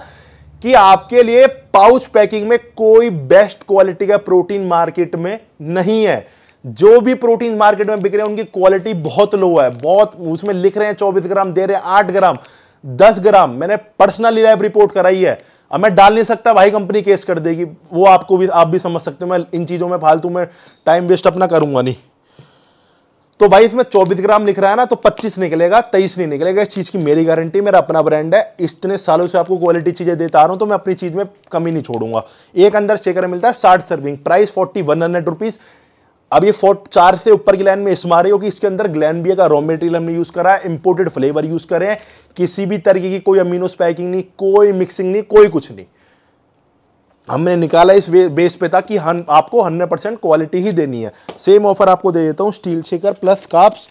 कि आपके लिए पाउच पैकिंग में कोई बेस्ट क्वालिटी का प्रोटीन मार्केट में नहीं है जो भी प्रोटीन मार्केट में बिक रहे हैं उनकी क्वालिटी बहुत लो है बहुत उसमें लिख रहे हैं चौबीस ग्राम दे रहे हैं आठ ग्राम दस ग्राम मैंने पर्सनली लाइव रिपोर्ट कराई है अब मैं डाल नहीं सकता भाई कंपनी केस कर देगी वो आपको भी आप भी समझ सकते हो मैं इन चीज़ों में फालतू में टाइम वेस्ट अपना करूंगा नहीं तो भाई इसमें 24 ग्राम लिख रहा है ना तो 25 निकलेगा 23 नहीं निकलेगा इस चीज की मेरी गारंटी मेरा अपना ब्रांड है इतने सालों से आपको क्वालिटी चीजें देता आ रहा हूं तो मैं अपनी चीज में कमी नहीं छोड़ूंगा एक अंदर शेकर मिलता है साठ serving price forty one hundred rupees अब ये फोर्ट चार से ऊपर की लाइन में इस मारे हो कि इसके अंदर ग्लैनबिया का रॉ मेटेरियल हमने यूज़ करा है इंपोर्टेड फ्लेवर यूज़ करें किसी भी तरीके की कोई अमीनो स्पैकिंग नहीं कोई मिक्सिंग नहीं कोई कुछ नहीं हमने निकाला इस बेस पे था कि हन, आपको 100 परसेंट क्वालिटी ही देनी है सेम ऑफर आपको दे देता हूँ स्टील शेकर प्लस काप्स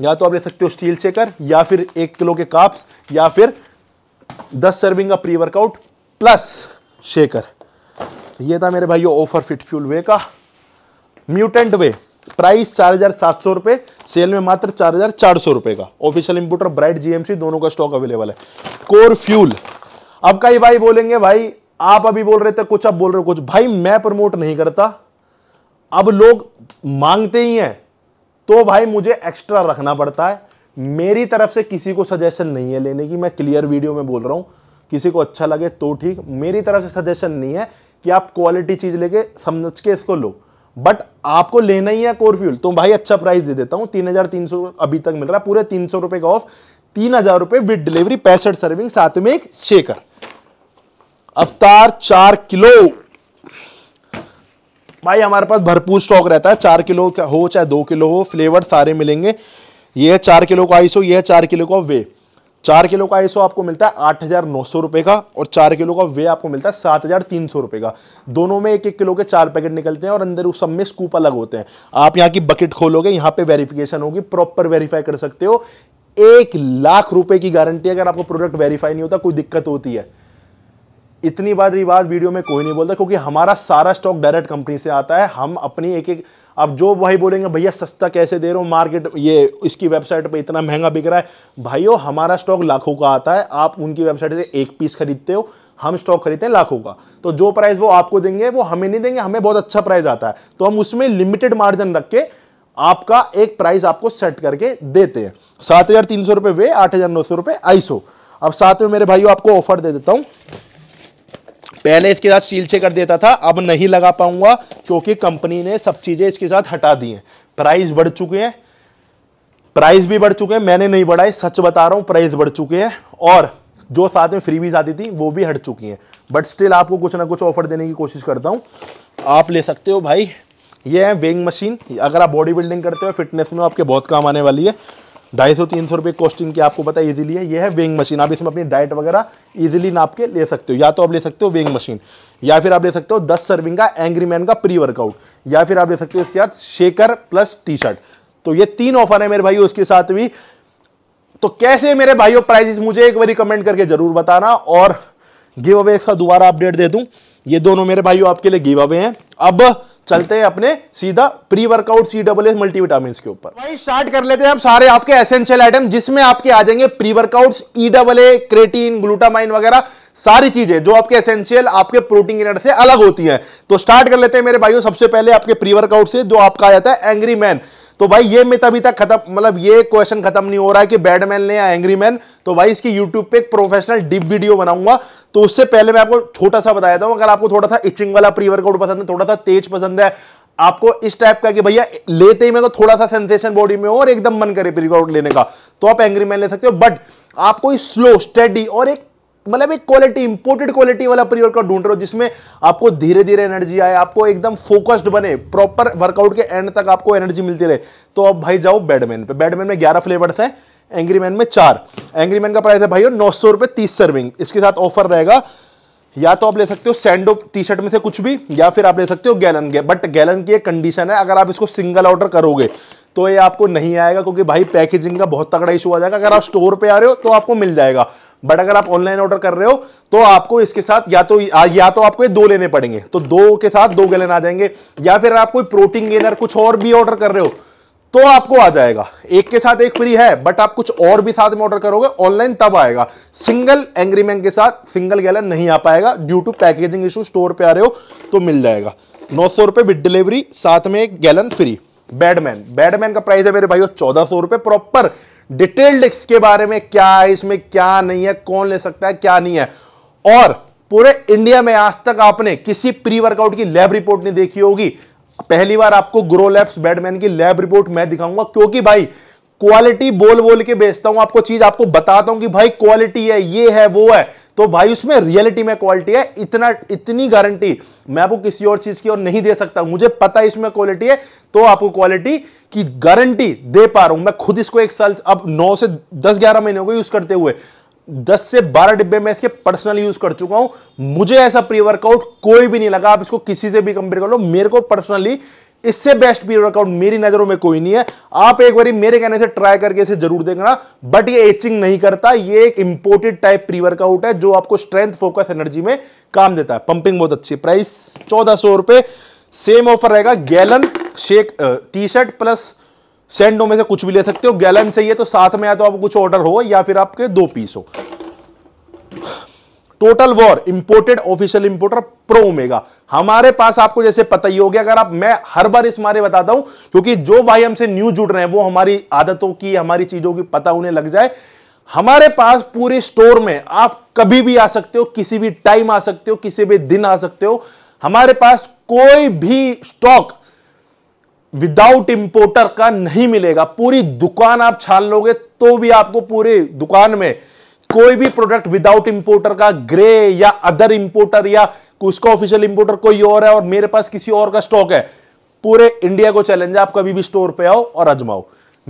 या तो आप ले सकते हो स्टील शेकर या फिर एक किलो के काप्स या फिर 10 सर्विंग का प्री वर्कआउट प्लस शेकर ये था मेरे भाइयों ऑफर फिट फ्यूल वे का म्यूटेंट वे प्राइस चार हजार सात सौ रुपए सेल में मात्र चार हजार चार सौ रुपए का ऑफिशियल इंपोर्टर ब्राइट जीएमसी दोनों का स्टॉक अवेलेबल है कोर फ्यूल अब कई भाई बोलेंगे भाई आप अभी बोल रहे थे कुछ आप बोल रहे हो कुछ भाई मैं प्रमोट नहीं करता अब लोग मांगते ही हैं तो भाई मुझे एक्स्ट्रा रखना पड़ता है मेरी तरफ से किसी को सजेशन नहीं है लेने की मैं क्लियर वीडियो में बोल रहा हूं किसी को अच्छा लगे तो ठीक मेरी तरफ से सजेशन नहीं है कि आप क्वालिटी चीज लेके समझ के इसको लो बट आपको लेना ही है कोर फ्यूल तो भाई अच्छा प्राइस दे देता हूं तीन हजार तीन सौ अभी तक मिल रहा है पूरे तीन सौ रुपए का ऑफ तीन हजार रुपए विद डिलीवरी पैसठ सर्विंग साथ में एक शेकर अवतार चार किलो भाई हमारे पास भरपूर स्टॉक रहता है चार किलो का हो चाहे दो किलो हो फ्लेवर सारे मिलेंगे ये है चार किलो का आइसो ये है चार किलो का वे चार किलो का आइसो आपको मिलता है आठ हज़ार नौ सौ रुपए का और चार किलो का वे आपको मिलता है सात हज़ार तीन सौ रुपए का दोनों में एक एक किलो के चार पैकेट निकलते हैं और अंदर उस सब में स्कूप अलग होते हैं आप यहाँ की बकेट खोलोगे यहाँ पे वेरिफिकेशन होगी प्रॉपर वेरीफाई कर सकते हो एक लाख रुपए की गारंटी अगर आपको प्रोडक्ट वेरीफाई नहीं होता कोई दिक्कत होती है इतनी बार रिवाज वीडियो में कोई नहीं बोलता क्योंकि हमारा सारा स्टॉक डायरेक्ट कंपनी से आता है हम अपनी एक एक अब जो भाई बोलेंगे भैया सस्ता कैसे दे रहे हो मार्केट ये इसकी वेबसाइट पे इतना महंगा बिक रहा है भाइयों हमारा स्टॉक लाखों का आता है आप उनकी वेबसाइट से एक पीस खरीदते हो हम स्टॉक खरीदते हैं लाखों का तो जो प्राइस वो आपको देंगे वो हमें नहीं देंगे हमें बहुत अच्छा प्राइस आता है तो हम उसमें लिमिटेड मार्जिन रख के आपका एक प्राइस आपको सेट करके देते हैं सात हजार तीन सौ रुपये वे आठ हजार नौ सौ रुपये आई सौ अब साथ में मेरे भाइयों आपको ऑफर दे देता हूँ पहले इसके साथ स्टील से कर देता था अब नहीं लगा पाऊंगा क्योंकि कंपनी ने सब चीज़ें इसके साथ हटा दी हैं प्राइस बढ़ चुके हैं प्राइस भी बढ़ चुके हैं मैंने नहीं बढ़ाई सच बता रहा हूँ प्राइस बढ़ चुके हैं और जो साथ में फ्रीबीज आती थी वो भी हट चुकी हैं बट स्टिल आपको कुछ ना कुछ ऑफर देने की कोशिश करता हूँ आप ले सकते हो भाई ये है वेइंग मशीन अगर आप बॉडी बिल्डिंग करते हो फिटनेस में आपके बहुत काम आने वाली है ढाई सौ तीन सौ रुपये कॉस्टिंग की आपको पता है ईजिली है ये है वेइंग मशीन आप इसमें अपनी डाइट वगैरह ईजिली नाप के ले सकते हो या तो आप ले सकते हो वेइंग मशीन या फिर आप ले सकते हो दस सर्विंग का एंग्री मैन का प्री वर्कआउट या फिर आप ले सकते हो इसके साथ शेकर प्लस टी शर्ट तो ये तीन ऑफर है मेरे भाई उसके साथ भी तो कैसे मेरे भाइयों प्राइजेस मुझे एक बार कमेंट करके जरूर बताना और गिव अवे का दोबारा अपडेट दे दूँ ये दोनों मेरे भाइयों आपके लिए गिव अवे हैं अब चलते हैं अपने सीधा pre workout C double S multivitamin के ऊपर भाई स्टार्ट कर लेते हैं हम सारे आपके एसेंशियल आइटम जिसमें आपके आ जाएंगे pre workout E double A creatine glutamine वगैरह सारी चीजें जो आपके एसेंशियल आपके प्रोटीन इनर से अलग होती हैं तो स्टार्ट कर लेते हैं मेरे भाइयों सबसे पहले आपके प्री वर्कआउट से जो आपका आ जाता है एंग्री मैन तो भाई ये मित अभी तक खत्म मतलब ये क्वेश्चन खत्म नहीं हो रहा है कि बैडमैन ने या एंग्री मैन तो भाई इसकी यूट्यूब पे एक प्रोफेशनल डिप वीडियो बनाऊंगा तो उससे पहले मैं आपको छोटा सा बताया था अगर आपको थोड़ा सा इचिंग वाला प्री वर्कआउट पसंद है थोड़ा सा तेज पसंद है आपको इस टाइप का कि भैया लेते ही में तो थोड़ा सा सेंसेशन बॉडी में हो और एकदम मन करे प्री वर्कआउट लेने का तो आप एंग्री मैन ले सकते हो बट आपको स्लो स्टडी और एक मतलब एक क्वालिटी इंपोर्टेड क्वालिटी वाला प्री वर्कआउट ढूंढ रहे हो जिसमें आपको धीरे धीरे एनर्जी आए आपको एकदम फोकस्ड बने प्रॉपर वर्कआउट के एंड तक आपको एनर्जी मिलती रहे तो अब भाई जाओ बैडमैन पे बैडमैन में ग्यारह फ्लेवर्स हैं एंग्रीमैन में चार मैन का प्राइस है भाई नौ सौ रुपए तीस सर्विंग इसके साथ ऑफर रहेगा या तो आप ले सकते हो सैंडो टी शर्ट में से कुछ भी या फिर आप ले सकते हो गैलन के बट गैलन की एक कंडीशन है अगर आप इसको सिंगल ऑर्डर करोगे तो ये आपको नहीं आएगा क्योंकि भाई पैकेजिंग का बहुत तगड़ा इशू आ जाएगा अगर आप स्टोर पे आ रहे हो तो आपको मिल जाएगा बट अगर आप ऑनलाइन ऑर्डर कर रहे हो तो आपको इसके साथ या तो या तो आपको ये दो लेने पड़ेंगे तो दो के साथ दो गैलन आ जाएंगे या फिर आप कोई प्रोटीन गेनर कुछ और भी ऑर्डर कर रहे हो तो आपको आ जाएगा एक के साथ एक फ्री है बट आप कुछ और भी साथ में ऑर्डर करोगे ऑनलाइन तब आएगा सिंगल एंग्रीमेंट के साथ सिंगल गैलन नहीं आ पाएगा due to packaging issue store पे आ रहे हो तो मिल जाएगा नौ सौ रुपये विद डिलीवरी साथ में एक गैलन फ्री बैडमैन बैडमैन का प्राइस है मेरे भाई चौदह सौ रुपए प्रॉपर डिटेल्ड इसके बारे में क्या है इसमें क्या नहीं है कौन ले सकता है क्या नहीं है और पूरे इंडिया में आज तक आपने किसी प्री वर्कआउट की लैब रिपोर्ट नहीं देखी होगी पहली बार आपको ग्रो लैब्स बैडमैन की लैब रिपोर्ट मैं दिखाऊंगा क्योंकि भाई क्वालिटी बोल बोल के बेचता हूं आपको चीज आपको बताता हूं कि भाई क्वालिटी है ये है वो है तो भाई उसमें रियलिटी में क्वालिटी है इतना इतनी गारंटी मैं आपको किसी और चीज की और नहीं दे सकता मुझे पता है इसमें क्वालिटी है तो आपको क्वालिटी की गारंटी दे पा रहा हूं मैं खुद इसको एक साल अब नौ से दस ग्यारह महीने हो गए यूज करते हुए दस से बारह डिब्बे में इसके पर्सनली यूज कर चुका हूं मुझे ऐसा प्री वर्कआउट कोई भी नहीं लगा आप इसको किसी से भी कंपेयर कर लो मेरे को पर्सनली इससे बेस्ट पीरियड वर्कआउट मेरी नजरों में कोई नहीं है आप एक बार मेरे कहने से ट्राई करके इसे जरूर देखना बट ये एचिंग नहीं करता ये एक इंपोर्टेड टाइप प्री वर्कआउट है जो आपको स्ट्रेंथ फोकस एनर्जी में काम देता है पंपिंग बहुत अच्छी प्राइस चौदह सौ रुपए सेम ऑफर रहेगा gallon shake T shirt plus सेंडो में से कुछ भी ले सकते हो गैलन चाहिए तो साथ में या तो आप कुछ ऑर्डर हो या फिर आपके दो पीस हो total war imported official importer pro omega हमारे पास आपको जैसे पता ही हो गया अगर आप मैं हर बार इस मारे बताता हूं क्योंकि जो भाई हमसे न्यूज जुड़ रहे हैं वो हमारी आदतों की हमारी चीजों की पता उन्हें लग जाए हमारे पास पूरे स्टोर में आप कभी भी आ सकते हो किसी भी टाइम आ सकते हो किसी भी दिन आ सकते हो हमारे पास कोई भी स्टॉक विदाउट इंपोर्टर का नहीं मिलेगा पूरी दुकान आप छान लोगे तो भी आपको पूरी दुकान में कोई भी प्रोडक्ट विदाउट इंपोर्टर का ग्रे या अदर इंपोर्टर या उसका ऑफिशियल इंपोर्टर कोई और है और मेरे पास किसी और का स्टॉक है पूरे इंडिया को चैलेंज है आप कभी भी स्टोर पे आओ और अजमाओ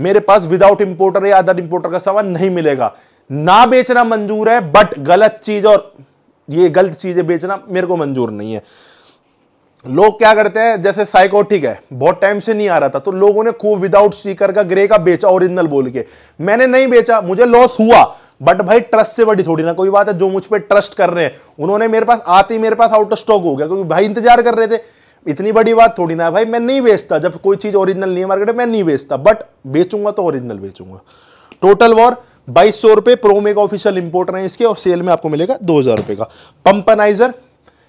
मेरे पास विदाउट इंपोर्टर या अदर इंपोर्टर का सामान नहीं मिलेगा ना बेचना मंजूर है बट गलत चीज और ये गलत चीजें बेचना मेरे को मंजूर नहीं है लोग क्या करते हैं जैसे साइकोटिक है बहुत टाइम से नहीं आ रहा था तो लोगों ने खूब विदाउट स्टीकर का ग्रे का बेचा ओरिजिनल बोल के मैंने नहीं बेचा मुझे लॉस हुआ बट भाई ट्रस्ट से बड़ी थोड़ी ना कोई बात है जो मुझ पर ट्रस्ट कर रहे हैं उन्होंने मेरे पास आते ही मेरे पास आउट ऑफ स्टॉक हो गया क्योंकि भाई इंतजार कर रहे थे इतनी बड़ी बात थोड़ी ना भाई मैं नहीं बेचता जब कोई चीज़ ओरिजिनल नहीं है मार्केट में मैं नहीं बेचता बट बेचूंगा तो ओरिजिनल बेचूंगा टोटल वॉर बाईस सौ रुपए प्रोमे का ऑफिशियल इंपोर्टर है इसके और सेल में आपको मिलेगा दो हज़ार रुपए का पंपनाइजर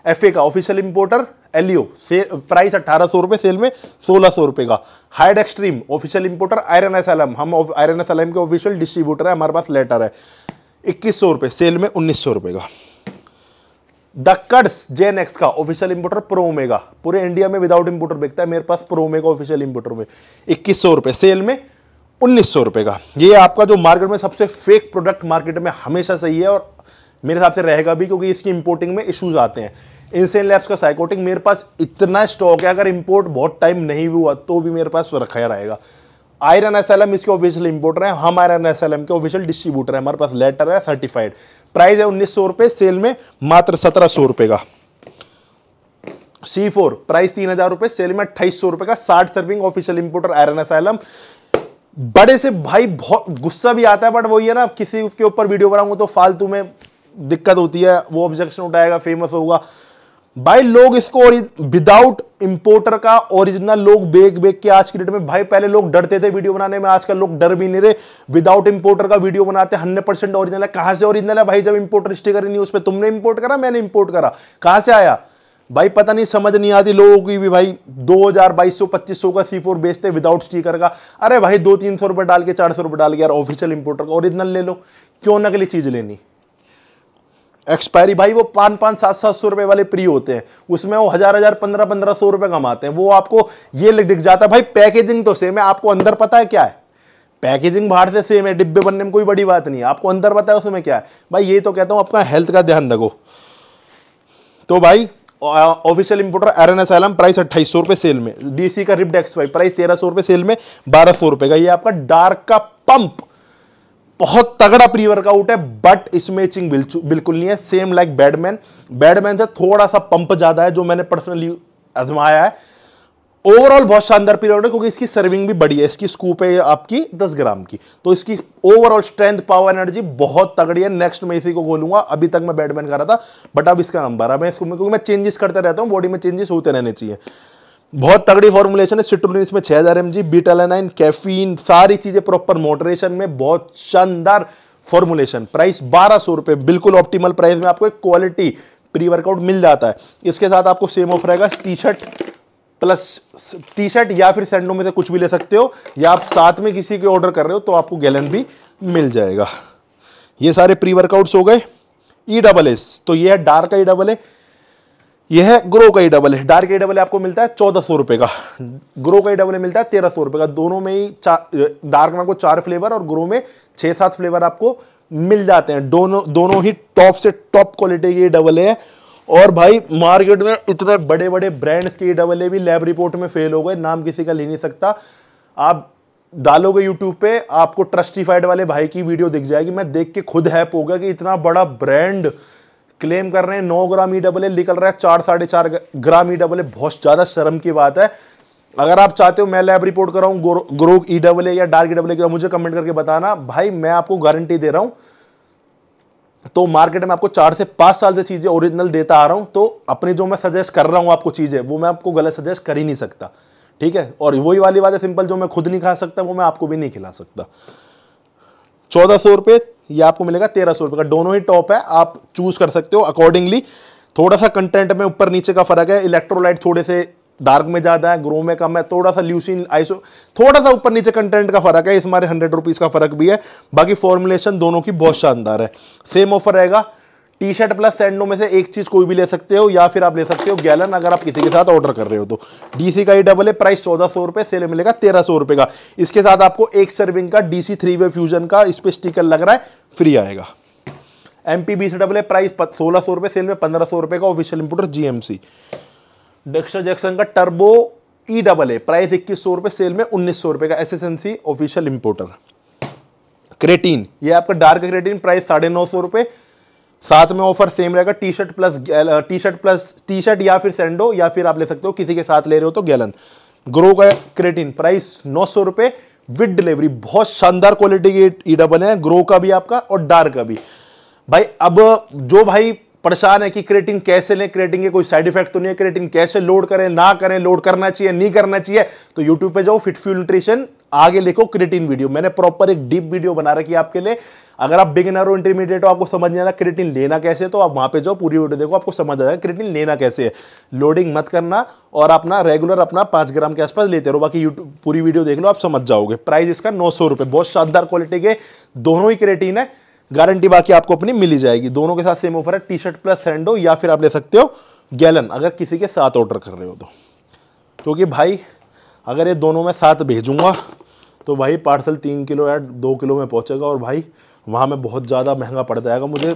एफ का ऑफिशियल इंपोर्टर एलियो से प्राइस अट्ठारह सौ रुपये सेल में सोलह सौ रुपये का Hyde extreme official importer iron S L M हम आयरन एस एल एम के ऑफिशियल डिस्ट्रीब्यूटर है हमारे पास लेटर है इक्कीस सौ रुपये सेल में उन्नीस सौ रुपये का द कड्स जेन एक्स का ऑफिशियल इंपोर्टर प्रोमेगा पूरे इंडिया में विदाउट इंपोर्टर बिकता है मेरे पास प्रोमेगा ऑफिशियल इंपोर्टर में इक्कीस सौ रुपये सेल में उन्नीस सौ रुपये का ये आपका जो मार्केट में सबसे फेक प्रोडक्ट मार्केट में हमेशा सही है और मेरे हिसाब से रहेगा भी क्योंकि इसकी इंपोर्टिंग में इश्यूज आते हैं इंसेन लैब्स का साइकोटिक मेरे पास इतना स्टॉक है अगर इंपोर्ट बहुत टाइम नहीं भी हुआ तो भी मेरे पास रखा रहेगा आयरन एस एल एम इसके ऑफिशियल इंपोर्टर है हम आयरन एस एल एम के ऑफिशियल डिस्ट्रीब्यूटर है हमारे पास लेटर है सर्टिफाइड प्राइस है उन्नीस सौ रुपए सेल में मात्र सत्रह सौ रुपए का सी फोर प्राइस तीन हजार रुपए सेल में अट्ठाईस सौ रुपए का साठ serving official importer iron S L M बड़े से भाई बहुत गुस्सा भी आता है बट वही है ना किसी के ऊपर वीडियो बनाऊंगा तो फालतू में दिक्कत होती है वो ऑब्जेक्शन उठाएगा फेमस होगा भाई लोग इसको विदाउट इंपोर्टर का ओरिजिनल लोग बेग बेग के आज की डेट में भाई पहले लोग डरते थे वीडियो बनाने में आजकल लोग डर भी नहीं रहे विदाउट इंपोर्टर का वीडियो बनाते हंड्रेड परसेंट ओरिजिनल है कहां से ओरिजिनल है भाई जब इंपोर्टर स्टिकर ही नहीं उस पर तुमने इंपोर्ट करा मैंने इंपोर्ट करा कहां से आया भाई पता नहीं समझ नहीं आती लोगों की भी भाई दो हजार बाईस सौ पच्चीस सौ का सी फोर बेचते विदाउट स्टीकर का अरे भाई दो तीन सौ रुपये डाल के चार सौ रुपये डाल के यार ऑफिशियल इंपोर्टर का ओरिजिनल ले लो क्यों नकली चीज़ लेनी एक्सपायरी भाई वो पाँच पाँच सात सात सौ रुपए वाले प्री होते हैं उसमें वो हज़ार हज़ार पंद्रह पंद्रह सौ रुपए कमाते हैं वो आपको ये दिख जाता है भाई पैकेजिंग तो सेम है आपको अंदर पता है क्या है पैकेजिंग बाहर से सेम है डिब्बे बनने में कोई बड़ी बात नहीं है आपको अंदर पता है उसमें क्या है भाई ये तो कहता हूँ आपका हेल्थ का ध्यान रखो तो भाई official importer R N S L M price अट्ठाईस सौ रुपये सेल में डीसी का रिप्ड एक्स वाई प्राइस तेरह सौ रुपये सेल में बारह सौ रुपये का ये आपका डार्क का पंप बहुत तगड़ा प्री वर्कआउट है बट इसमें चिंग बिल्कुल नहीं है सेम लाइक बैडमैन बैडमैन से थोड़ा सा पंप ज़्यादा है जो मैंने पर्सनली आजमाया है ओवरऑल बहुत शानदार पीरियड है क्योंकि इसकी सर्विंग भी बड़ी है इसकी स्कूप है आपकी 10 ग्राम की तो इसकी ओवरऑल स्ट्रेंथ पावर एनर्जी बहुत तगड़ी है नेक्स्ट मैं इसी को खोलूंगा अभी तक मैं बैटमैन कर रहा था बट अब इसका नंबर है मैं इसको क्योंकि मैं चेंजेस करता रहता हूँ बॉडी में चेंजेस होते रहने चाहिए बहुत तगड़ी फॉर्मुलेशन है सिट्रोलिन इसमें छः हज़ार एम जी बीटालाइन कैफीन सारी चीज़ें प्रॉपर मोटरेशन में बहुत शानदार फॉर्मुलेशन प्राइस बारह सौ रुपए बिल्कुल ऑप्टिमल प्राइस में आपको एक क्वालिटी प्री वर्कआउट मिल जाता है इसके साथ आपको सेम ऑफ रहेगा T shirt plus T shirt या फिर सेंडो में से कुछ भी ले सकते हो या आप साथ में किसी के ऑर्डर कर रहे हो तो आपको गैलन भी मिल जाएगा ये सारे प्री वर्कआउट्स हो गए ई डबल एस तो ये है डार्क का ई डबल है यह है ग्रो का ही डबल है डार्क ई डबल आपको मिलता है चौदह सौ रुपये का ग्रो का ही डबल मिलता है तेरह सौ रुपये का दोनों में ही डार्क में आपको चार फ्लेवर और ग्रो में छः सात फ्लेवर आपको मिल जाते हैं दोनों दोनों ही टॉप से टॉप क्वालिटी के डबल है और भाई मार्केट में इतने बड़े बड़े ब्रांड्स के डबल है भी लैब रिपोर्ट में फेल हो गए नाम किसी का ले नहीं सकता आप डालोगे यूट्यूब पे आपको ट्रस्टिफाइड वाले भाई की वीडियो दिख जाएगी मैं देख के खुद हैप हो गया कि इतना बड़ा ब्रांड क्लेम कर रहे हैं नौ ग्राम ई डबल ए निकल रहा है चार साढ़े चार ग्राम ई डबल ए बहुत ज़्यादा शर्म की बात है अगर आप चाहते हो मैं लैब रिपोर्ट कराऊं ग्रो ई डबल ए या डार्क ई डबल ए मुझे कमेंट करके बताना भाई मैं आपको गारंटी दे रहा हूं तो मार्केट में आपको चार से पांच साल से चीज़ें ओरिजिनल देता आ रहा हूं तो अपनी जो मैं सजेस्ट कर रहा हूं आपको चीज़ें वो मैं आपको गलत सजेस्ट कर ही नहीं सकता ठीक है और वही वाली बात है सिंपल जो मैं खुद नहीं खा सकता वो मैं आपको भी नहीं खिला सकता चौदह सौ रुपये ये आपको मिलेगा तेरह सौ रुपये का दोनों ही टॉप है आप चूज़ कर सकते हो अकॉर्डिंगली थोड़ा सा कंटेंट में ऊपर नीचे का फर्क है इलेक्ट्रोलाइट थोड़े से डार्क में ज़्यादा है ग्रो में कम है थोड़ा सा ल्यूसिन आइसो थोड़ा सा ऊपर नीचे कंटेंट का फर्क है इस हमारे हंड्रेड रुपीज़ का फर्क भी है बाकी फॉर्मुलेशन दोनों की बहुत शानदार है सेम ऑफर रहेगा टी शर्ट प्लस सैंडो में से एक चीज़ कोई भी ले सकते हो या फिर आप ले सकते हो गैलन अगर आप किसी के साथ ऑर्डर कर रहे हो तो डीसी का ही डबल है प्राइस चौदह सौ रुपए सेल मिलेगा तेरह सौ रुपए का इसके साथ आपको एक सर्विंग का डीसी थ्री वे फ्यूजन का इस पर स्टिकर लग रहा है फ्री आएगा M P B C double है प्राइस सोलह सौ रुपए सेल में पंद्रह सौ रुपये का official importer GMC Dexter Jackson का टर्बो ई डबल है प्राइस इक्कीस सौ रुपये सेल में उन्नीस सौ रुपए का S S N C official importer creatine ये आपका डार्क क्रेटीन प्राइस साढ़े नौ सौ रुपए साथ में ऑफर सेम रहेगा T shirt plus T shirt plus T shirt या फिर सेंडो या फिर आप ले सकते हो किसी के साथ ले रहे हो तो गैलन ग्रो का क्रेटिन प्राइस नौ सौ रुपए विद डिलीवरी बहुत शानदार क्वालिटी की ई डबल है ग्रो का भी आपका और डार का भी भाई अब जो भाई परेशान है कि क्रिएटिन कैसे लें क्रेटिन के कोई साइड इफेक्ट तो नहीं है क्रिएटिन कैसे लोड करें ना करें लोड करना चाहिए नहीं करना चाहिए तो यूट्यूब पे जाओ फिट फ्यूल न्यूट्रिशन आगे लिखो क्रेटिन वीडियो मैंने प्रॉपर एक डीप वीडियो बना रखी है आपके लिए अगर आप बिगिनर हो इंटरमीडिएट हो आपको समझ नहीं आता क्रेटिन लेना कैसे तो आप वहां पे जाओ पूरी वीडियो देखो आपको समझ आ जाएगा क्रेटिन लेना कैसे है लोडिंग मत करना और अपना रेगुलर अपना पांच ग्राम के आसपास लेते रहो बाकी यूट्यूब पूरी वीडियो देख लो आप समझ जाओगे प्राइस इसका नौ सौ बहुत शानदार क्वालिटी के दोनों ही क्रेटिन है गारंटी बाकी आपको अपनी मिली जाएगी दोनों के साथ सेम ऑफर है टी शर्ट प्लस सेंडो या फिर आप ले सकते हो गैलन अगर किसी के साथ ऑर्डर कर रहे हो तो क्योंकि भाई अगर ये दोनों में साथ भेजूंगा तो भाई पार्सल तीन किलो या दो किलो में पहुँचेगा और भाई वहाँ में बहुत ज़्यादा महंगा पड़ जाएगा मुझे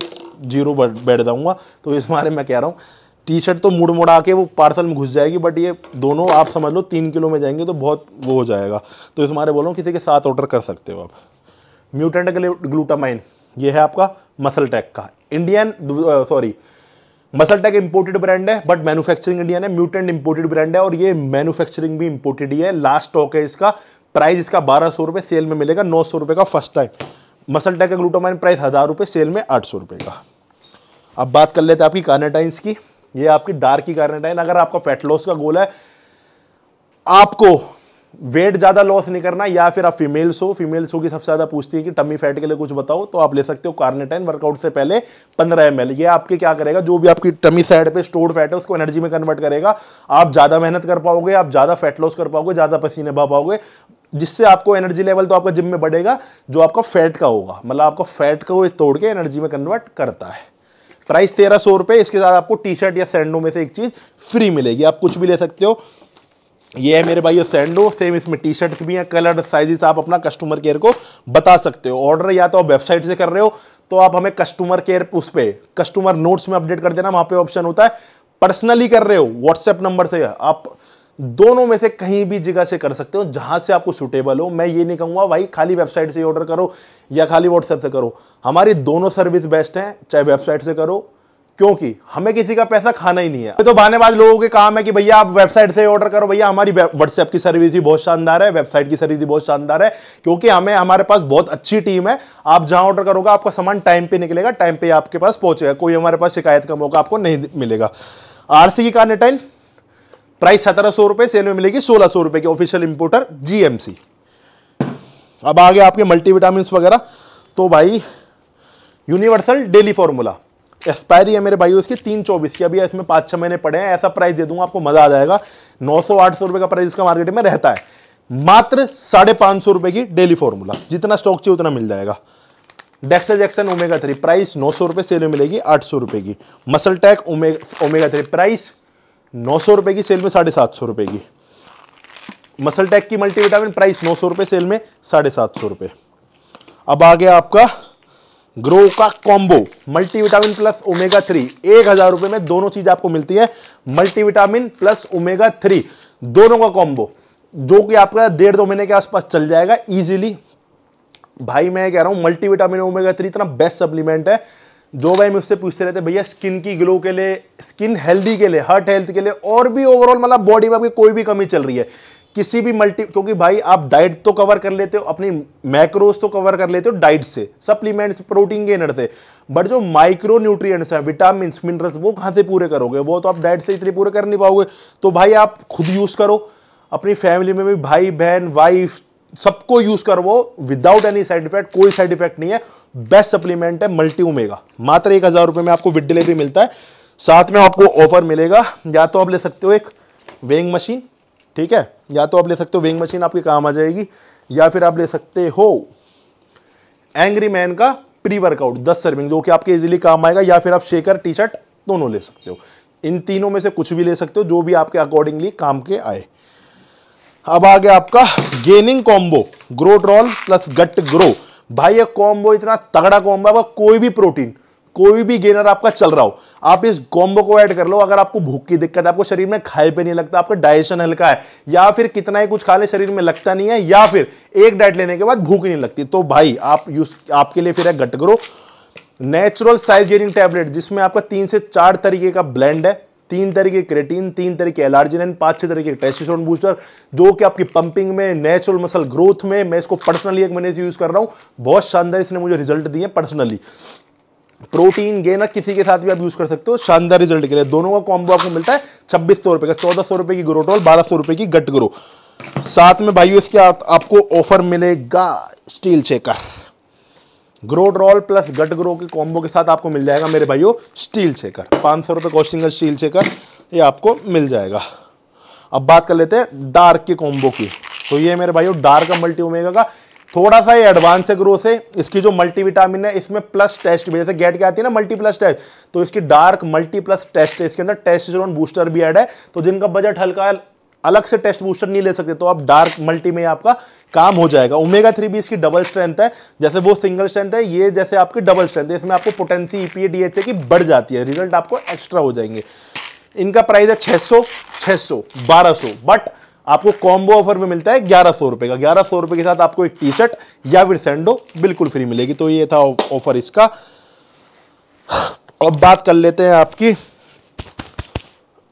जीरो बैठ जाऊँगा तो इस बारे मैं कह रहा हूँ टी शर्ट तो मुड़ मुड़ा के वो पार्सल में घुस जाएगी बट ये दोनों आप समझ लो तीन किलो में जाएंगे तो बहुत वो हो जाएगा तो इस बारे बोलो किसी के साथ ऑर्डर कर सकते हो आप म्यूटेंट ग्लूटामाइन ये है आपका मसल टेक का Indian sorry muscle tech imported brand है बट मैन्युफैक्चरिंग इंडियन है म्यूटेंट इंपोर्टेड ब्रांड है और ये मैन्युफैक्चरिंग भी इंपोर्टेड ही है लास्ट स्टॉक है इसका प्राइस इसका बारह सौ रुपये सेल में मिलेगा नौ सौ रुपये का फर्स्ट टाइम मसल टेक का ग्लूटोमाइन प्राइस हज़ार रुपये सेल में आठ सौ रुपये का अब बात कर लेते हैं आपकी कार्नेटाइंस की ये आपकी डार्क की कार्नेटाइन अगर आपका फैट लॉस का गोल है आपको वेट ज़्यादा लॉस नहीं करना या फिर आप फीमेल्स हो फीमेल्स हो की सबसे ज़्यादा पूछती है कि टमी फैट के लिए कुछ बताओ तो आप ले सकते हो कार्नेटाइन वर्कआउट से पहले 15 एम ये आपके क्या करेगा जो भी आपकी टमी साइड पे स्टोर्ड फैट है उसको एनर्जी में कन्वर्ट करेगा आप ज़्यादा मेहनत कर पाओगे आप ज़्यादा फैट लॉस कर पाओगे ज़्यादा पसीने भा पाओगे जिससे आपको एनर्जी लेवल तो आपका जिम में बढ़ेगा जो आपका फैट का होगा मतलब आपका फैट का वो तोड़ के एनर्जी में कन्वर्ट करता है प्राइस तेरह सौ रुपये इसके साथ आपको टी शर्ट या सैंडो में से एक चीज़ फ्री मिलेगी आप कुछ भी ले सकते हो ये है मेरे भाई सैंडो सेम इसमें टी शर्ट्स भी हैं कलर साइजेस आप अपना कस्टमर केयर को बता सकते हो ऑर्डर या तो आप वेबसाइट से कर रहे हो तो आप हमें कस्टमर केयर उस पर कस्टमर नोट्स में अपडेट कर देना वहाँ पे ऑप्शन होता है पर्सनली कर रहे हो व्हाट्सएप नंबर से आप दोनों में से कहीं भी जगह से कर सकते हो जहां से आपको सूटेबल हो मैं ये नहीं कहूँगा भाई खाली वेबसाइट से ऑर्डर करो या खाली व्हाट्सएप से करो हमारी दोनों सर्विस बेस्ट हैं चाहे वेबसाइट से करो क्योंकि हमें किसी का पैसा खाना ही नहीं है तो बहानेबाज लोगों के काम है कि भैया आप वेबसाइट से ऑर्डर करो भैया हमारी व्हाट्सएप की सर्विस भी बहुत शानदार है वेबसाइट की सर्विस भी बहुत शानदार है क्योंकि हमें हमारे पास बहुत अच्छी टीम है आप जहां ऑर्डर करोगे आपका सामान टाइम पे निकलेगा टाइम पे आपके पास पहुंचेगा कोई हमारे पास शिकायत का मौका आपको नहीं मिलेगा आरसी की कार्नेटाइन प्राइस सत्रह सौ रुपए सेल में मिलेगी सोलह सौ रुपए की ऑफिशियल इंपोर्टर जीएमसी अब आगे आपके मल्टीविटामिन वगैरह तो भाई यूनिवर्सल डेली फॉर्मूला एक्सपायरी है मेरे भाई उसकी तीन चौबीस की अभी इसमें पाँच छः महीने पड़े हैं ऐसा प्राइस दे दूंगा आपको मजा आ जाएगा नौ सौ आठ सौ रुपये का प्राइस इसका मार्केट में रहता है मात्र साढ़े पाँच सौ रुपये की डेली फॉर्मूला जितना स्टॉक चाहिए उतना मिल जाएगा जैक्सन ओमेगा थ्री प्राइस नौ सौ रुपये सेल में मिलेगी आठ सौ रुपये की muscle tech omega omega three price नौ सौ रुपये की सेल में साढ़े सात सौ रुपये की मसल टैक की मल्टीविटामिन प्राइस नौ सौ रुपये सेल में साढ़े सात सौ रुपये अब आ गया आपका ग्रो का combo multivitamin plus omega three एक हजार रुपए में दोनों चीज आपको मिलती है मल्टीविटामिन प्लस ओमेगा थ्री दोनों का कॉम्बो जो कि आपका डेढ़ दो महीने के आसपास चल जाएगा इजीली भाई मैं कह रहा हूं मल्टीविटामिन ओमेगा थ्री इतना बेस्ट सप्लीमेंट है जो भाई मुझसे पूछते रहते भैया स्किन की ग्लो के लिए स्किन हेल्दी के लिए हार्ट हेल्थ के लिए और भी ओवरऑल मतलब बॉडी में आपकी कोई भी कमी चल रही है किसी भी मल्टी क्योंकि भाई आप डाइट तो कवर कर लेते हो अपनी मैक्रोस तो कवर कर लेते हो डाइट से सप्लीमेंट्स प्रोटीन गेनर से बट जो माइक्रो न्यूट्रिएंट्स हैं विटामिन मिनरल्स वो कहाँ से पूरे करोगे वो तो आप डाइट से इतने पूरे कर नहीं पाओगे तो भाई आप खुद यूज़ करो अपनी फैमिली में भी भाई बहन वाइफ सबको यूज़ करो वो विदाउट एनी साइड इफेक्ट कोई साइड इफेक्ट नहीं है बेस्ट सप्लीमेंट है मल्टी उमेगा मात्र एक हज़ार रुपये में आपको विद डिलीवरी मिलता है साथ में आपको ऑफर मिलेगा या तो आप ले सकते हो एक वेइंग मशीन ठीक है या तो आप ले सकते हो वेइंग मशीन आपके काम आ जाएगी या फिर आप ले सकते हो एंग्री मैन का प्री वर्कआउट दस सर्विंग जो कि आपके इजीली काम आएगा या फिर आप शेकर टी शर्ट दोनों ले सकते हो इन तीनों में से कुछ भी ले सकते हो जो भी आपके अकॉर्डिंगली काम के आए अब आ गया आपका गेनिंग कॉम्बो ग्रोट रोल प्लस गट ग्रो भाई ये कॉम्बो इतना तगड़ा कॉम्बो है कोई भी प्रोटीन कोई भी गेनर आपका चल रहा हो आप इस कॉम्बो को ऐड कर लो अगर आपको भूख की दिक्कत है आपको शरीर में खाए पे नहीं लगता आपका डाइजेशन हल्का है या फिर कितना ही कुछ खा ले शरीर में लगता नहीं है या फिर एक डाइट लेने के बाद भूख नहीं लगती तो भाई आप यूज आपके लिए फिर है घट करो नेचुरल साइज गेनिंग टैबलेट जिसमें आपका तीन से चार तरीके का ब्लेंड है तीन तरीके क्रेटीन तीन तरीके एलार्जिन पांच छह तरीके टेस्टोस्टेरोन बूस्टर जो कि आपकी पंपिंग में नेचुरल मसल ग्रोथ में मैं इसको पर्सनली एक महीने से यूज कर रहा हूं बहुत शानदार इसने मुझे रिजल्ट दिए पर्सनली प्रोटीन गेनर किसी के साथ भी आप यूज कर सकते हो शानदार रिजल्ट के लिए दोनों का कॉम्बो आपको मिलता है छब्बीस सौ रुपए का चौदह सौ रुपए की ग्रोटोल बारह सौ रुपए की गट ग्रो साथ में भाई इसके आप, आपको ऑफर मिलेगा स्टील चेकर ग्रोड्रॉल प्लस गट ग्रो के कॉम्बो के साथ आपको मिल जाएगा मेरे भाइयों स्टील चेकर पांच सौ रुपए कॉस्टिंग का स्टील चेकर ये आपको मिल जाएगा अब बात कर लेते हैं डार्क के कॉम्बो की तो ये मेरे भाइयों डार्क का मल्टी ओमेगा का थोड़ा सा ये एडवांस है ग्रोथ है इसकी जो मल्टीविटामिन है इसमें प्लस टेस्ट भी जैसे गेट के आती है ना मल्टी प्लस टेस्ट तो इसकी डार्क मल्टी प्लस टेस्ट है इसके अंदर टेस्ट बूस्टर भी ऐड है तो जिनका बजट हल्का अलग से टेस्ट बूस्टर नहीं ले सकते तो आप डार्क मल्टी में आपका काम हो जाएगा ओमेगा थ्री भी इसकी डबल स्ट्रेंथ है जैसे वो सिंगल स्ट्रेंथ है ये जैसे आपकी डबल स्ट्रेंथ है इसमें आपको पोटेंसी ईपीए डीएचए की बढ़ जाती है रिजल्ट आपको एक्स्ट्रा हो जाएंगे इनका प्राइस है सौ बारह सौ बट आपको कॉम्बो ऑफर में मिलता है ग्यारह सौ रुपए का ग्यारह सौ रुपए के साथ आपको एक टी शर्ट या फिर सेंडो बिल्कुल फ्री मिलेगी तो ये था ऑफर इसका अब बात कर लेते हैं आपकी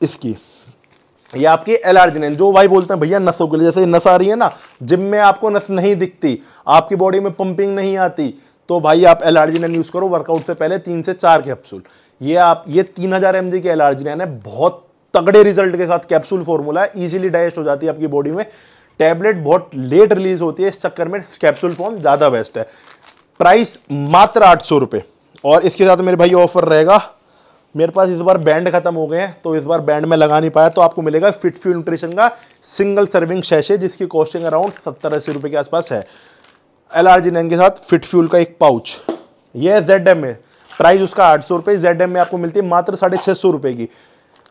इसकी ये आपकी एलार्जिनेन जो भाई बोलते हैं भैया नसों के लिए जैसे नस आ रही है ना जिम में आपको नस नहीं दिखती आपकी बॉडी में पंपिंग नहीं आती तो भाई आप एलार्जिनेन यूज़ करो वर्कआउट से पहले तीन से चार कैप्सूल ये आप ये तीन हज़ार एम के एलार्जिनेन है बहुत तगड़े रिजल्ट के साथ कैप्सूल फॉर्मूला है ईजिली डाइजेस्ट हो जाती है आपकी बॉडी में टैबलेट बहुत लेट रिलीज होती है इस चक्कर में कैप्सूल फॉर्म ज़्यादा बेस्ट है प्राइस मात्र आठ सौ रुपये और इसके साथ मेरे भाई ऑफर रहेगा मेरे पास इस बार बैंड खत्म हो गए हैं तो इस बार बैंड में लगा नहीं पाया तो आपको मिलेगा फिट फ्यू न्यूट्रिशन का सिंगल सर्विंग शैशे जिसकी कॉस्टिंग अराउंड सत्तर अस्सी रुपये के आसपास है एल आर जी नैन के साथ फिट फ्यूल का एक पाउच यह है जेड एम में प्राइस उसका आठ सौ रुपये जेड एम में आपको मिलती है मात्र साढ़े छः सौ रुपये की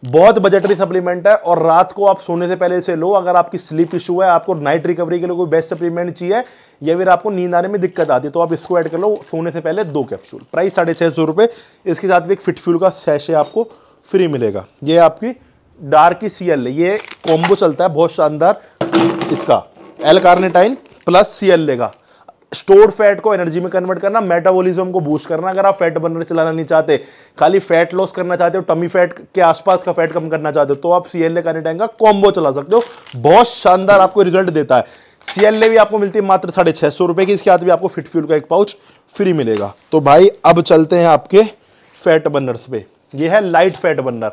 बहुत बजटरी सप्लीमेंट है और रात को आप सोने से पहले इसे लो अगर आपकी स्लीप इशू है आपको नाइट रिकवरी के लिए कोई बेस्ट सप्लीमेंट चाहिए या फिर आपको नींद आने में दिक्कत आती है तो आप इसको ऐड कर लो सोने से पहले दो कैप्सूल प्राइस साढ़े छः सौ रुपये इसके साथ भी एक फिटफ्यूल का सैशे आपको फ्री मिलेगा ये आपकी डार्क की सी एल ये कॉम्बो चलता है बहुत शानदार इसका एल कार्नेटाइन प्लस सी लेगा स्टोर फैट को एनर्जी में कन्वर्ट करना मेटाबॉलिज्म को बूस्ट करना अगर आप फैट बर्नर चलाना नहीं चाहते खाली फैट लॉस करना चाहते हो टमी फैट के आसपास का फैट कम करना चाहते हो तो आप सी एल का कॉम्बो चला सकते हो बहुत शानदार आपको रिजल्ट देता है सीएलए भी आपको मिलती है मात्र साढ़े छह सौ रुपए की इसके बाद भी आपको फिट फ्यूल का एक पाउच फ्री मिलेगा तो भाई अब चलते हैं आपके फैट बर्नर पे यह है लाइट फैट बर्नर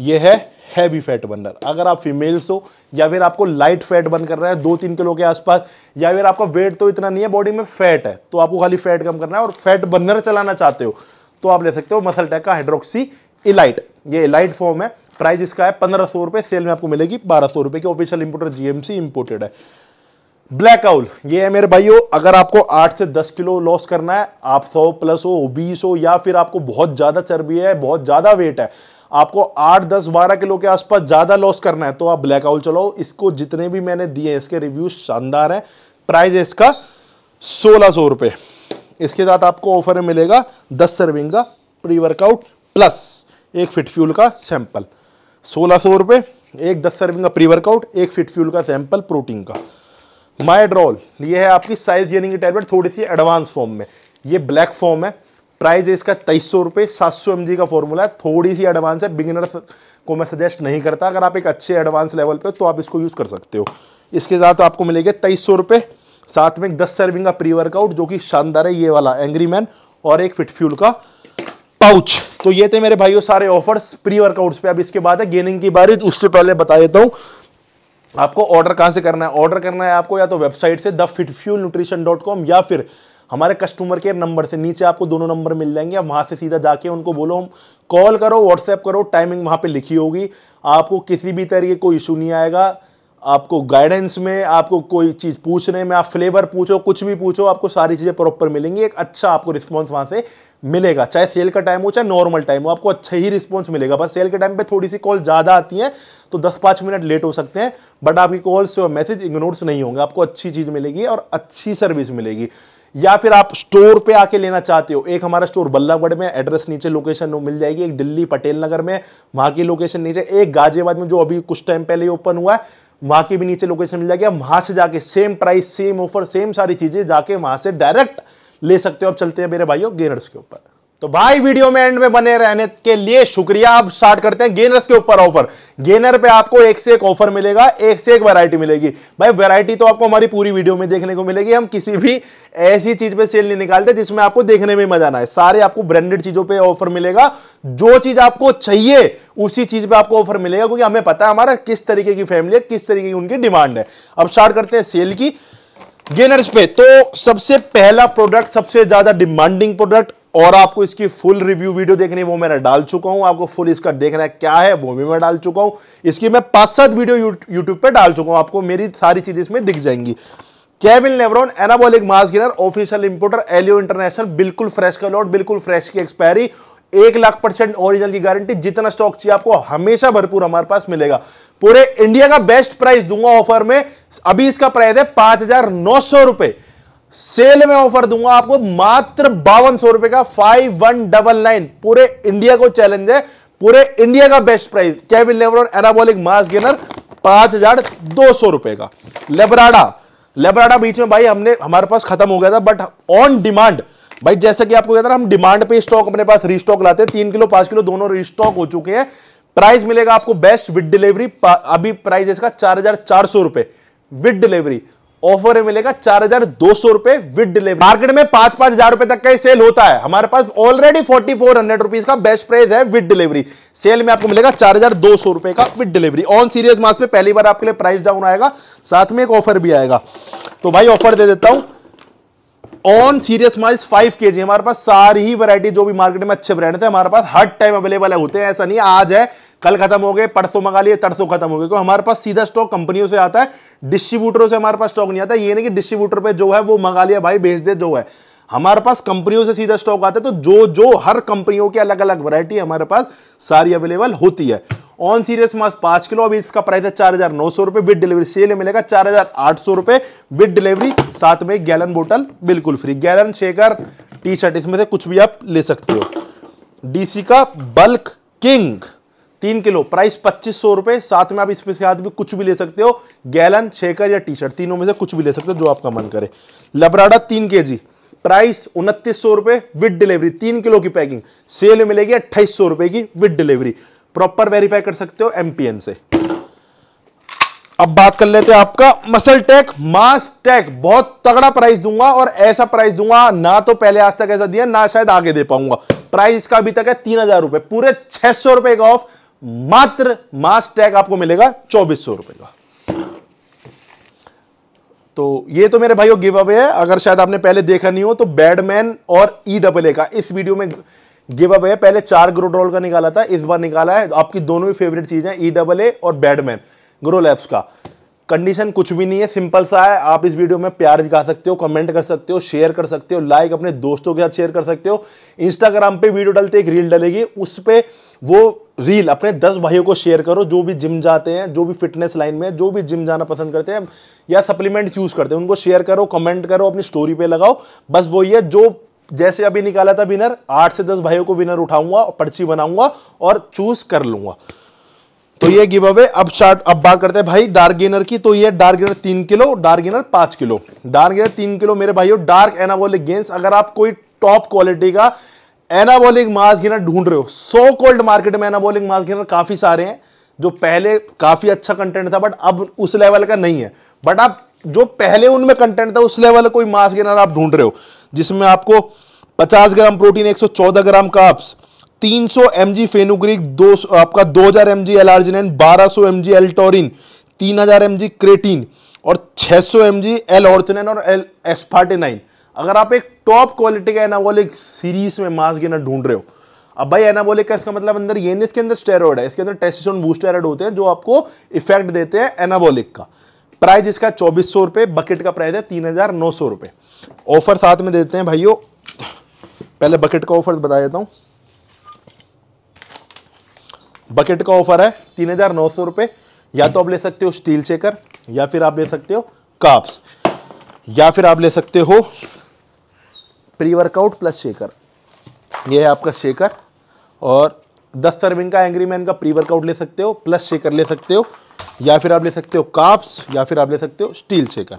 यह है हैवी फैट बर्नर अगर आप फीमेल्स हो या फिर आपको लाइट फैट बन कर रहा है दो तीन किलो के आसपास या फिर आपका वेट तो इतना नहीं है बॉडी में फैट है तो आपको खाली फैट कम करना है और फैट बर्नर चलाना चाहते हो तो आप ले सकते हो मसल टैक का हाइड्रोक्सी इलाइट ये इलाइट फॉर्म है प्राइस इसका है पंद्रह सौ रुपये सेल में आपको मिलेगी बारह सौ रुपये की ऑफिशियल इंपोर्टर जीएमसी इम्पोर्टेड है ब्लैक आउल ये है मेरे भाइयों अगर आपको आठ से दस किलो लॉस करना है आप सौ प्लस हो बीस हो या फिर आपको बहुत ज़्यादा चर्बी है बहुत ज़्यादा वेट है आपको आठ दस बारह किलो के आसपास ज़्यादा लॉस करना है तो आप ब्लैक आउल चलाओ इसको जितने भी मैंने दिए इसके रिव्यू शानदार है प्राइस है इसका सोलह सौ रुपए इसके साथ आपको ऑफर मिलेगा दस सर्विंग का प्री वर्कआउट प्लस एक फिट फ्यूल का सैंपल सोलह सौ रुपए एक दस सर्विंग का प्री वर्कआउट एक फिट फ्यूल का सैंपल प्रोटीन का माइड्रॉल ये है आपकी साइज जेनिंग टैबलेट थोड़ी सी एडवांस फॉर्म में ये ब्लैक फॉर्म है प्राइस है इसका तेईस सौ रुपये सात सौ एम का फॉर्मूला है थोड़ी सी एडवांस है बिगिनर को मैं सजेस्ट नहीं करता अगर आप एक अच्छे एडवांस लेवल पे तो आप इसको यूज़ कर सकते हो इसके साथ आपको मिलेगा तेईस सौ रुपये साथ में एक दस सर्विंग का प्री वर्कआउट जो कि शानदार है ये वाला एंग्री मैन और एक फिट फ्यूल का पाउच तो ये थे मेरे भाइयों सारे ऑफर्स प्री वर्कआउट्स पे अब इसके बाद है गेनिंग की बारी तो उससे पहले बता देता हूँ आपको ऑर्डर कहाँ से करना है ऑर्डर करना है आपको या तो वेबसाइट से the fit fuel nutrition dot com या फिर हमारे कस्टमर केयर नंबर से नीचे आपको दोनों नंबर मिल जाएंगे आप वहाँ से सीधा जाके उनको बोलो हम कॉल करो व्हाट्सएप करो टाइमिंग वहाँ पे लिखी होगी आपको किसी भी तरीके कोई इशू नहीं आएगा आपको गाइडेंस में आपको कोई चीज़ पूछने में आप फ्लेवर पूछो कुछ भी पूछो आपको सारी चीज़ें प्रॉपर मिलेंगी एक अच्छा आपको रिस्पॉन्स वहाँ से मिलेगा चाहे सेल का टाइम हो चाहे नॉर्मल टाइम हो आपको अच्छा ही रिस्पॉन्स मिलेगा बस सेल के टाइम पे थोड़ी सी कॉल ज़्यादा आती है तो 10-5 मिनट लेट हो सकते हैं बट आपकी कॉल्स और मैसेज इग्नोर्स नहीं होंगे आपको अच्छी चीज़ मिलेगी और अच्छी सर्विस मिलेगी या फिर आप स्टोर पे आके लेना चाहते हो एक हमारा स्टोर बल्लभगढ़ में एड्रेस नीचे लोकेशन मिल जाएगी एक दिल्ली पटेल नगर में वहां की लोकेशन नीचे एक गाजियाबाद में जो अभी कुछ टाइम पहले ओपन हुआ है वहां की भी नीचे लोकेशन मिल जाएगी वहां से जाके same price same offer same सारी चीजें जाके वहां से डायरेक्ट ले सकते हो अब चलते हैं मेरे भाइयों गेनर्स के ऊपर तो भाई वीडियो में एंड में बने रहने के लिए शुक्रिया आप स्टार्ट करते हैं गेनर्स के ऊपर ऑफर गेनर पे आपको एक से एक ऑफर मिलेगा एक से एक वैरायटी मिलेगी भाई वैरायटी तो आपको हमारी पूरी वीडियो में देखने को मिलेगी हम किसी भी ऐसी चीज पे सेल नहीं निकालते जिसमें आपको देखने में मजा आना है सारे आपको ब्रांडेड चीजों पे ऑफर मिलेगा जो चीज आपको चाहिए उसी चीज पे आपको ऑफर मिलेगा क्योंकि हमें पता है हमारा किस तरीके की फैमिली है किस तरीके की उनकी डिमांड है अब स्टार्ट करते हैं सेल की गेनर्स पे तो सबसे पहला प्रोडक्ट सबसे ज्यादा डिमांडिंग प्रोडक्ट और आपको इसकी फुल रिव्यू वीडियो देखनी है वो मैं डाल चुका हूं आपको फुल इसका देखना है क्या है वो भी मैं डाल चुका हूं इसकी मैं पांच सात वीडियो यूट्यूब पर डाल चुका हूं आपको मेरी सारी चीज इसमें दिख जाएंगी Kevin Levrone anabolic mass gainer official importer एलियो इंटरनेशनल बिल्कुल फ्रेश का लॉट बिल्कुल फ्रेश की एक्सपायरी एक लाख परसेंट ओरिजिनल की गारंटी जितना स्टॉक चाहिए आपको हमेशा भरपूर हमारे पास मिलेगा पूरे इंडिया का बेस्ट प्राइस दूंगा ऑफर में अभी इसका प्राइस है पांच हजार नौ सौ रुपए सेल में ऑफर दूंगा आपको मात्र बावन सौ रुपए का फाइव वन डबल नाइन पूरे इंडिया को चैलेंज है पूरे इंडिया का बेस्ट प्राइस केविन लेबर और एनाबोलिक मास गेनर पांच हजार दो सौ रुपए का लेबराडा लेबराडा बीच में भाई हमने हमारे पास खत्म हो गया था बट ऑन डिमांड भाई जैसा कि आपको कहता ना हम डिमांड पे स्टॉक अपने पास रिस्टॉक लाते हैं तीन किलो पांच किलो दोनों रिस्टॉक हो चुके हैं प्राइस मिलेगा आपको बेस्ट विद डिलीवरी अभी प्राइस इसका चार हजार चार सौ रुपए विद डिलीवरी ऑफर में मिलेगा चार हजार दो सौ रुपए विद डिलीवरी मार्केट में पांच पांच हजार रुपए तक का सेल होता है हमारे पास already forty four hundred rupees का बेस्ट प्राइस है विद डिलीवरी सेल में आपको मिलेगा चार हजार दो सौ रुपए का with delivery on serious mass में पहली बार आपके लिए प्राइस डाउन आएगा साथ में एक ऑफर भी आएगा तो भाई ऑफर दे देता हूं ऑन सीरियस माइस फाइव के जी हमारे पास सारी ही वैरायटी जो भी मार्केट में अच्छे ब्रांड थे हमारे पास हर टाइम अवेलेबल है होते हैं ऐसा नहीं आज है कल खत्म हो गए परसों मंगा लिए तरसों खत्म हो गए क्योंकि हमारे पास सीधा स्टॉक कंपनियों से आता है डिस्ट्रीब्यूटरों से हमारे पास स्टॉक नहीं आता ये नहीं कि डिस्ट्रीब्यूटर पे जो है वो मंगा लिया भाई भेज दे जो है हमारे पास कंपनियों से सीधा स्टॉक आता है तो जो जो हर कंपनियों की अलग अलग वैरायटी हमारे पास सारी अवेलेबल होती है ऑन सीरियस मास पांच किलो अभी इसका प्राइस है चार हजार नौ सौ रुपए विद डिलीवरी सेल मिलेगा चार हजार आठ सौ रुपए विद डिलीवरी साथ में गैलन बोतल बिल्कुल free gallon shaker T shirt इसमें से कुछ भी आप ले सकते हो डीसी का बल्क किंग तीन किलो प्राइस पच्चीस सौ रुपए साथ में आप इसमें से भी कुछ भी ले सकते हो गैलन छेकर या टी शर्ट तीनों में से कुछ भी ले सकते हो जो आपका मन करे लबराडा तीन के जी प्राइस उनतीस सौ रुपए विद डिलीवरी तीन किलो की पैकिंग सेल मिलेगी अट्ठाईस सौ रुपए की विद डिलीवरी प्रॉपर वेरीफाई कर सकते हो एमपीएन से अब बात कर लेते हैं आपका मसल टैक मास टैक बहुत तगड़ा प्राइस दूंगा और ऐसा प्राइस दूंगा ना तो पहले आज तक ऐसा दिया ना शायद आगे दे पाऊंगा प्राइस का अभी तक है तीन हजार रुपए पूरे छह सौ रुपए का ऑफ मात्र मास टैग आपको मिलेगा चौबीस सौ रुपए का तो ये तो मेरे भाइयों गिव अवे है अगर शायद आपने पहले देखा नहीं हो तो बैडमैन और ई डबल ए का इस वीडियो में गिव अवे है पहले चार ग्रो ड्रॉल का निकाला था इस बार निकाला है आपकी दोनों ही फेवरेट चीज है ई डबल ए और बैडमैन ग्रो लैब्स का कंडीशन कुछ भी नहीं है सिंपल सा है आप इस वीडियो में प्यार दिखा सकते हो कमेंट कर सकते हो शेयर कर सकते हो लाइक अपने दोस्तों के साथ शेयर कर सकते हो इंस्टाग्राम पे वीडियो डालते एक रील डलेगी उस पर वो रील अपने दस भाइयों को शेयर करो जो भी जिम जाते हैं जो भी फिटनेस लाइन में जो भी जिम जाना पसंद करते हैं या सप्लीमेंट चूज़ करते हैं उनको शेयर करो कमेंट करो अपनी स्टोरी पे लगाओ बस वही है जो जैसे अभी निकाला था विनर आठ से दस भाइयों को विनर उठाऊंगा पर्ची बनाऊंगा और चूज कर लूंगा तो ये गिव अवे अब शार्ट अब बात करते हैं भाई डार्क गेनर की तो ये डार्क गेनर तीन किलो डार्क गेनर पांच किलो डार्क गेनर तीन किलो मेरे भाइयों डार्क एनाबोलिक गेंस अगर आप कोई टॉप क्वालिटी का एनाबॉलिक मास गिनर ढूंढ रहे हो सो कोल्ड मार्केट में एनाबॉलिक मास गिनर काफ़ी सारे हैं जो पहले काफ़ी अच्छा कंटेंट था बट अब उस लेवल का नहीं है बट आप जो पहले उनमें कंटेंट था उस लेवल कोई मास गिनर आप ढूंढ रहे हो जिसमें आपको 50 ग्राम प्रोटीन 114 ग्राम काप्स 300 सौ एम जी फेनुग्रिक दो आपका 2000 हज़ार एम जी एलार्जिन बारह सौ एम जी एल्टोरिन तीन हज़ार एम जी क्रेटीन और 600 सौ एम जी एल ऑर्थनिन और एल एस्फाटेनाइन अगर आप एक टॉप क्वालिटी का एनाबोलिक सीरीज में मास गेनर ढूंढ रहे हो अब भाई एनाबोलिक का इसका मतलब अंदर ये नहीं इसके अंदर स्टेरॉयड है इसके अंदर टेस्टोस्टेरोन बूस्टेरॉयड होते हैं जो आपको इफेक्ट देते हैं एनाबोलिक का प्राइस इसका चौबीस सौ रुपये बकेट का प्राइस है तीन हजार नौ सौ रुपये ऑफर साथ में देते हैं भाइयों पहले बकेट का ऑफर बता देता हूँ बकेट का ऑफर है तीन हजार नौ सौ रुपये या तो आप ले सकते हो स्टील चेकर या फिर आप ले सकते हो काप्स या फिर आप ले सकते हो प्री वर्कआउट प्लस शेकर ये है आपका शेकर और दस सर्विंग का एंग्री मैन का प्री वर्कआउट ले सकते हो प्लस शेकर ले सकते हो या फिर आप ले सकते हो काप्स या फिर आप ले सकते हो स्टील शेकर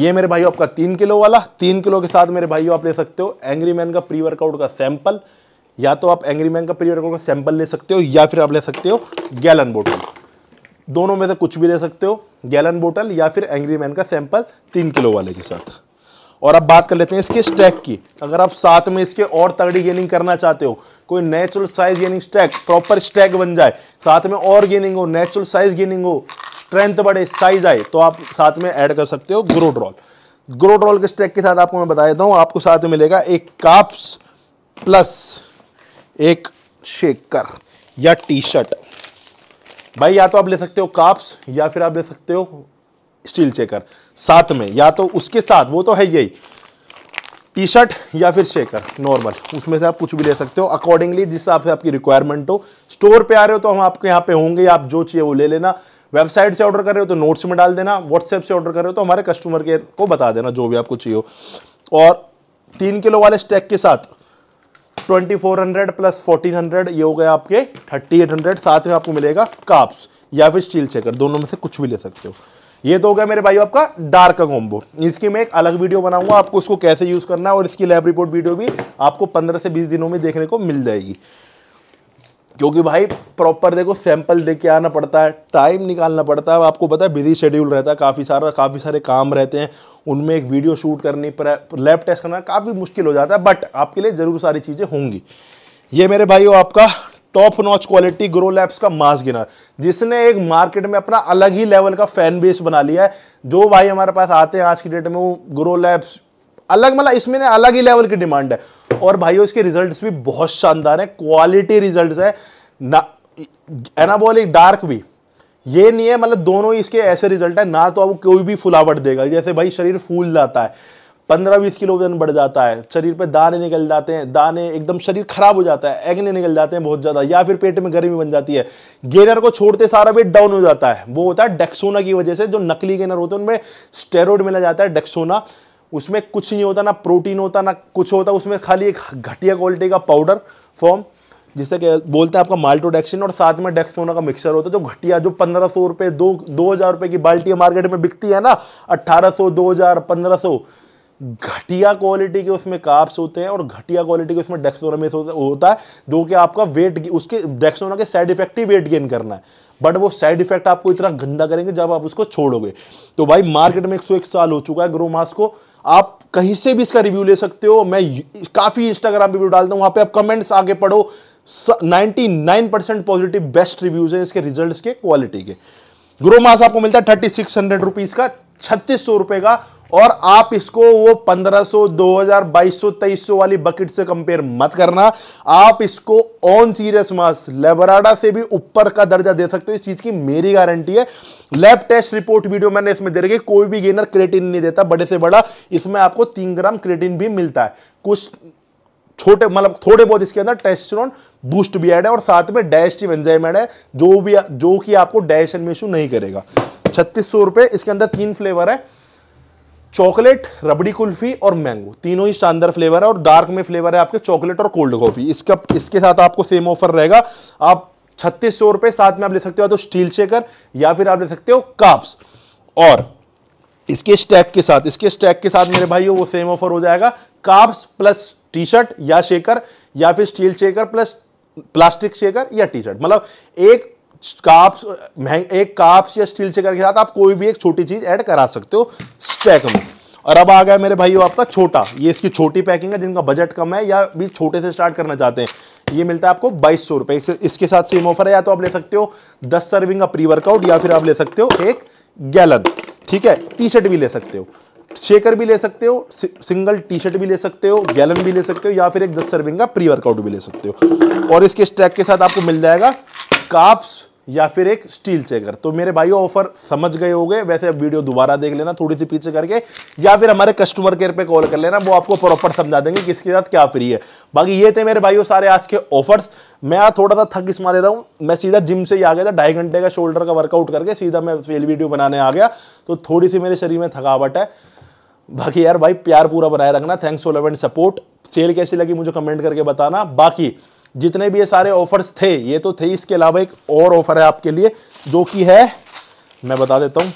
ये मेरे भाई आपका तीन किलो वाला तीन किलो के साथ मेरे भाइयों आप ले सकते हो एंग्री मैन का प्री वर्कआउट का सैंपल या तो आप एंग्री मैन का प्री वर्कआउट का सैंपल ले सकते हो या फिर आप ले सकते हो गैलन बोटल दोनों में से कुछ भी ले सकते हो गैलन बोटल या फिर एंग्री मैन का सैंपल तीन किलो वाले के साथ और अब बात कर लेते हैं इसके स्टैक की अगर आप साथ में इसके और तगड़ी गेनिंग करना चाहते हो कोई natural size gaining stack proper stack बन जाए साथ में और गेनिंग हो नेचुरल साइज गेनिंग हो स्ट्रेंथ बढ़े साइज आए तो आप साथ में ऐड कर सकते हो ग्रोड्रॉल ग्रोड्रॉल के स्टैक के साथ आपको मैं बता देता हूँ आपको साथ में मिलेगा एक काप्स प्लस एक शेकर या टी शर्ट भाई या तो आप ले सकते हो काप्स या फिर आप ले सकते हो स्टील चेकर साथ में या तो उसके साथ वो तो है यही टी शर्ट या फिर शेकर नॉर्मल उसमें से आप कुछ भी ले सकते हो अकॉर्डिंगली जिस हिसाब से आपकी रिक्वायरमेंट हो स्टोर पे आ रहे हो तो हम आपके यहाँ पे होंगे आप जो चाहिए वो ले लेना वेबसाइट से ऑर्डर कर रहे हो तो नोट्स में डाल देना व्हाट्सएप से ऑर्डर कर रहे हो तो हमारे कस्टमर केयर को बता देना जो भी आपको चाहिए हो और तीन किलो वाले स्टैक के साथ 2400 प्लस 1400 ये हो गए आपके 3800 साथ में आपको मिलेगा काप्स या फिर स्टील चेकर दोनों में से कुछ भी ले सकते हो ये तो हो गया मेरे भाई आपका डार्क का कॉम्बो इसकी मैं एक अलग वीडियो बनाऊंगा आपको इसको कैसे यूज़ करना है और इसकी लैब रिपोर्ट वीडियो भी आपको पंद्रह से बीस दिनों में देखने को मिल जाएगी क्योंकि भाई प्रॉपर देखो सैंपल दे के आना पड़ता है टाइम निकालना पड़ता है आपको पता है बिजी शेड्यूल रहता है काफ़ी सारा काफ़ी सारे काम रहते हैं उनमें एक वीडियो शूट करनी पर लैब टेस्ट करना काफ़ी मुश्किल हो जाता है बट आपके लिए ज़रूर सारी चीज़ें होंगी ये मेरे भाई हो आपका top notch quality grow labs का मास गिनर जिसने एक मार्केट में अपना अलग ही लेवल का फैन बेस बना लिया है जो भाई हमारे पास आते हैं आज की डेट में वो ग्रो लैब्स अलग मतलब इसमें अलग ही लेवल की डिमांड है और भाइयों इसके रिजल्ट्स भी बहुत शानदार है क्वालिटी रिजल्ट है ना एनाबोलिक डार्क भी ये नहीं है मतलब दोनों इसके ऐसे रिजल्ट है ना तो अब कोई भी फुलावट देगा जैसे भाई शरीर फूल जाता है पंद्रह बीस किलो वजन बढ़ जाता है शरीर पे दाने निकल जाते हैं दाने एकदम शरीर खराब हो जाता है एगने निकल जाते हैं बहुत ज़्यादा या फिर पेट में गर्मी बन जाती है गेनर को छोड़ते सारा वेट डाउन हो जाता है वो होता है डेक्सोना की वजह से जो नकली गेनर होते हैं उनमें स्टेरॉइड मिला जाता है डेक्सोना उसमें कुछ नहीं होता ना प्रोटीन होता ना कुछ होता उसमें खाली एक घटिया क्वालिटी का पाउडर फॉर्म जिसे क्या बोलते हैं आपका माल्टोडेक्सिन और साथ में डेक्सोना का मिक्सर होता है जो घटिया जो पंद्रह सौ रुपये दो दो हज़ार रुपये की बाल्टी मार्केट में बिकती है ना अट्ठारह सौ दो हज़ार पंद्रह सौ घटिया क्वालिटी के उसमें काप्स होते हैं और घटिया क्वालिटी के उसमें डेक्सोनामेस होता है जो कि आपका वेट उसके डेक्सोना के साइड इफेक्ट ही वेट गेन करना है बट वो साइड इफेक्ट आपको इतना गंदा करेंगे जब आप उसको छोड़ोगे तो भाई मार्केट में 101 साल हो चुका है ग्रो मास को आप कहीं से भी इसका रिव्यू ले सकते हो मैं काफ़ी इंस्टाग्राम रिव्यू डालता हूँ वहाँ पे आप कमेंट्स आगे पढ़ो 99 परसेंट पॉजिटिव बेस्ट रिव्यूज है इसके रिजल्ट्स के क्वालिटी के ग्रो मास आपको मिलता है थर्टी सिक्स हंड्रेड रुपीज़ का छत्तीस सौ रुपए का और आप इसको वो 1500, 2000, 2200, 2300 वाली बकेट से कंपेयर मत करना आप इसको ऑन सीरियस मास लेबराडा से भी ऊपर का दर्जा दे सकते हो इस चीज की मेरी गारंटी है लैब टेस्ट रिपोर्ट वीडियो मैंने इसमें दे रखी कोई भी गेनर क्रेटिन नहीं देता बड़े से बड़ा इसमें आपको तीन ग्राम क्रेटिन भी मिलता है कुछ छोटे मतलब थोड़े बहुत इसके अंदर टेस्टोस्टेरोन बूस्ट भी एड है और साथ में डायस्टिव एंजाइम एड है जो भी जो कि आपको डायशन में इशू नहीं करेगा छत्तीस सौ रुपए इसके अंदर तीन फ्लेवर है चॉकलेट रबड़ी कुल्फी और मैंगो तीनों ही शानदार फ्लेवर है और डार्क में फ्लेवर है आपके चॉकलेट और कोल्ड कॉफी इसका इसके साथ आपको सेम ऑफर रहेगा आप छत्तीस सौ रुपए साथ में आप ले सकते हो तो स्टील शेकर या फिर आप ले सकते हो काप्स और इसके स्टैक के साथ इसके स्टैक के साथ मेरे भाई वो सेम ऑफर हो जाएगा काप्स प्लस टी शर्ट या शेकर या फिर steel shaker plus plastic shaker या टी शर्ट मतलब एक काप्स एक काप्स या स्टील चेकर के साथ आप कोई भी एक छोटी चीज़ ऐड करा सकते हो स्टैक में और अब आ गया मेरे भाई आपका छोटा ये इसकी छोटी पैकिंग है जिनका बजट कम है या भी छोटे से स्टार्ट करना चाहते हैं ये मिलता है आपको बाईस सौ रुपए इसके साथ सेम ऑफर है या तो आप ले सकते हो दस सर्विंग का प्री वर्कआउट या फिर आप ले सकते हो एक गैलन ठीक है टी शर्ट भी ले सकते हो शेकर भी ले सकते हो सिंगल टी शर्ट भी ले सकते हो गैलन भी ले सकते हो या फिर एक दस सर्विंग का प्री वर्कआउट भी ले सकते हो और इसके स्ट्रैक के साथ आपको मिल जाएगा काप्स या फिर एक स्टील चेकर तो मेरे भाइयों ऑफर समझ गए होंगे वैसे अब वीडियो दोबारा देख लेना थोड़ी सी पीछे करके या फिर हमारे कस्टमर केयर पे कॉल कर लेना वो आपको प्रॉपर समझा देंगे किसके साथ क्या फ्री है बाकी ये थे मेरे भाइयों सारे आज के ऑफर्स मैं आज थोड़ा सा थक इस मारे रहा हूँ मैं सीधा जिम से ही आ गया था ढाई घंटे का शोल्डर का वर्कआउट करके सीधा मैं फेल वीडियो बनाने आ गया तो थोड़ी सी मेरे शरीर में थकावट है बाकी यार भाई प्यार पूरा बनाए रखना thanks for love and support sale कैसी लगी मुझे कमेंट करके बताना बाकी जितने भी ये सारे ऑफर्स थे ये तो थे इसके अलावा एक और ऑफर है आपके लिए जो कि है मैं बता देता हूँ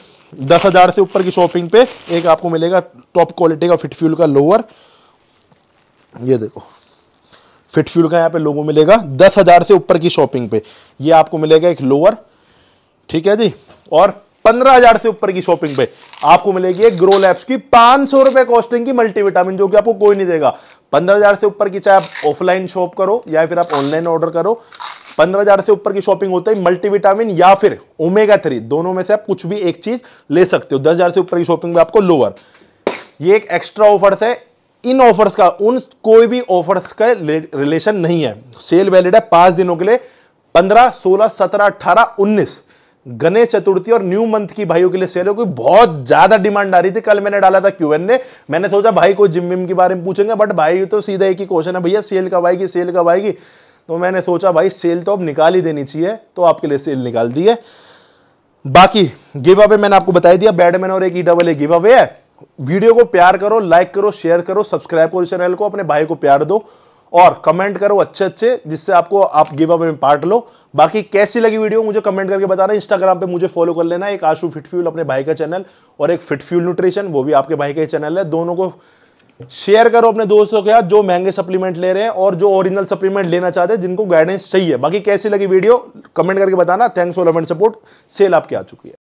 दस हज़ार से ऊपर की शॉपिंग पे एक आपको मिलेगा टॉप क्वालिटी का फिट फ्यूल का लोअर ये देखो फिट फ्यूल का यहाँ पे लोगो मिलेगा दस हज़ार से ऊपर की शॉपिंग पे ये आपको मिलेगा एक लोअर ठीक है जी और पंद्रह हजार से ऊपर की शॉपिंग पे आपको मिलेगी एक ग्रो लैब्स की पांच सौ रुपए कॉस्टिंग की मल्टीविटामिन जो कि आपको कोई नहीं देगा पंद्रह हज़ार से ऊपर की चाहे आप ऑफलाइन शॉप करो या फिर आप ऑनलाइन ऑर्डर करो पंद्रह हज़ार से ऊपर की शॉपिंग होता है मल्टीविटामिन या फिर ओमेगा थ्री दोनों में से आप कुछ भी एक चीज़ ले सकते हो दस हज़ार से ऊपर की शॉपिंग में आपको लोअर ये एक एक्स्ट्रा ऑफर्स है इन ऑफर्स का उन कोई भी ऑफर्स का रिलेशन नहीं है सेल वैलिड है पांच दिनों के लिए पंद्रह सोलह सत्रह अट्ठारह उन्नीस गणेश चतुर्थी और न्यू मंथ की भाइयों के लिए सेल हो बहुत ज्यादा डिमांड आ रही थी कल मैंने डाला था क्यूएन ने मैंने सोचा भाई को जिम विम के बारे में पूछेंगे बट भाई तो सीधा एक ही क्वेश्चन है भैया सेल कब आएगी सेल कब आएगी तो मैंने सोचा भाई सेल तो अब निकाल ही देनी चाहिए तो आपके लिए सेल निकाल दी है बाकी गिव अवे मैंने आपको बताई दिया बैडमैन और एक E double A give away है वीडियो को प्यार करो लाइक करो शेयर करो सब्सक्राइब करो चैनल को अपने भाई को प्यार दो और कमेंट करो अच्छे अच्छे जिससे आपको आप गिव अवे में पार्ट लो बाकी कैसी लगी वीडियो मुझे कमेंट करके बताना इंस्टाग्राम पे मुझे फॉलो कर लेना एक आशू फिटफ्यूल अपने भाई का चैनल और एक फिटफ्यूल न्यूट्रिशन वो भी आपके भाई का ही चैनल है दोनों को शेयर करो अपने दोस्तों के साथ जो महंगे सप्लीमेंट ले रहे हैं और जो ओरिजिनल सप्लीमेंट लेना चाहते हैं जिनको गाइडेंस चाहिए बाकी कैसी लगी वीडियो कमेंट करके बताना thanks for love and support sale आपकी आ चुकी है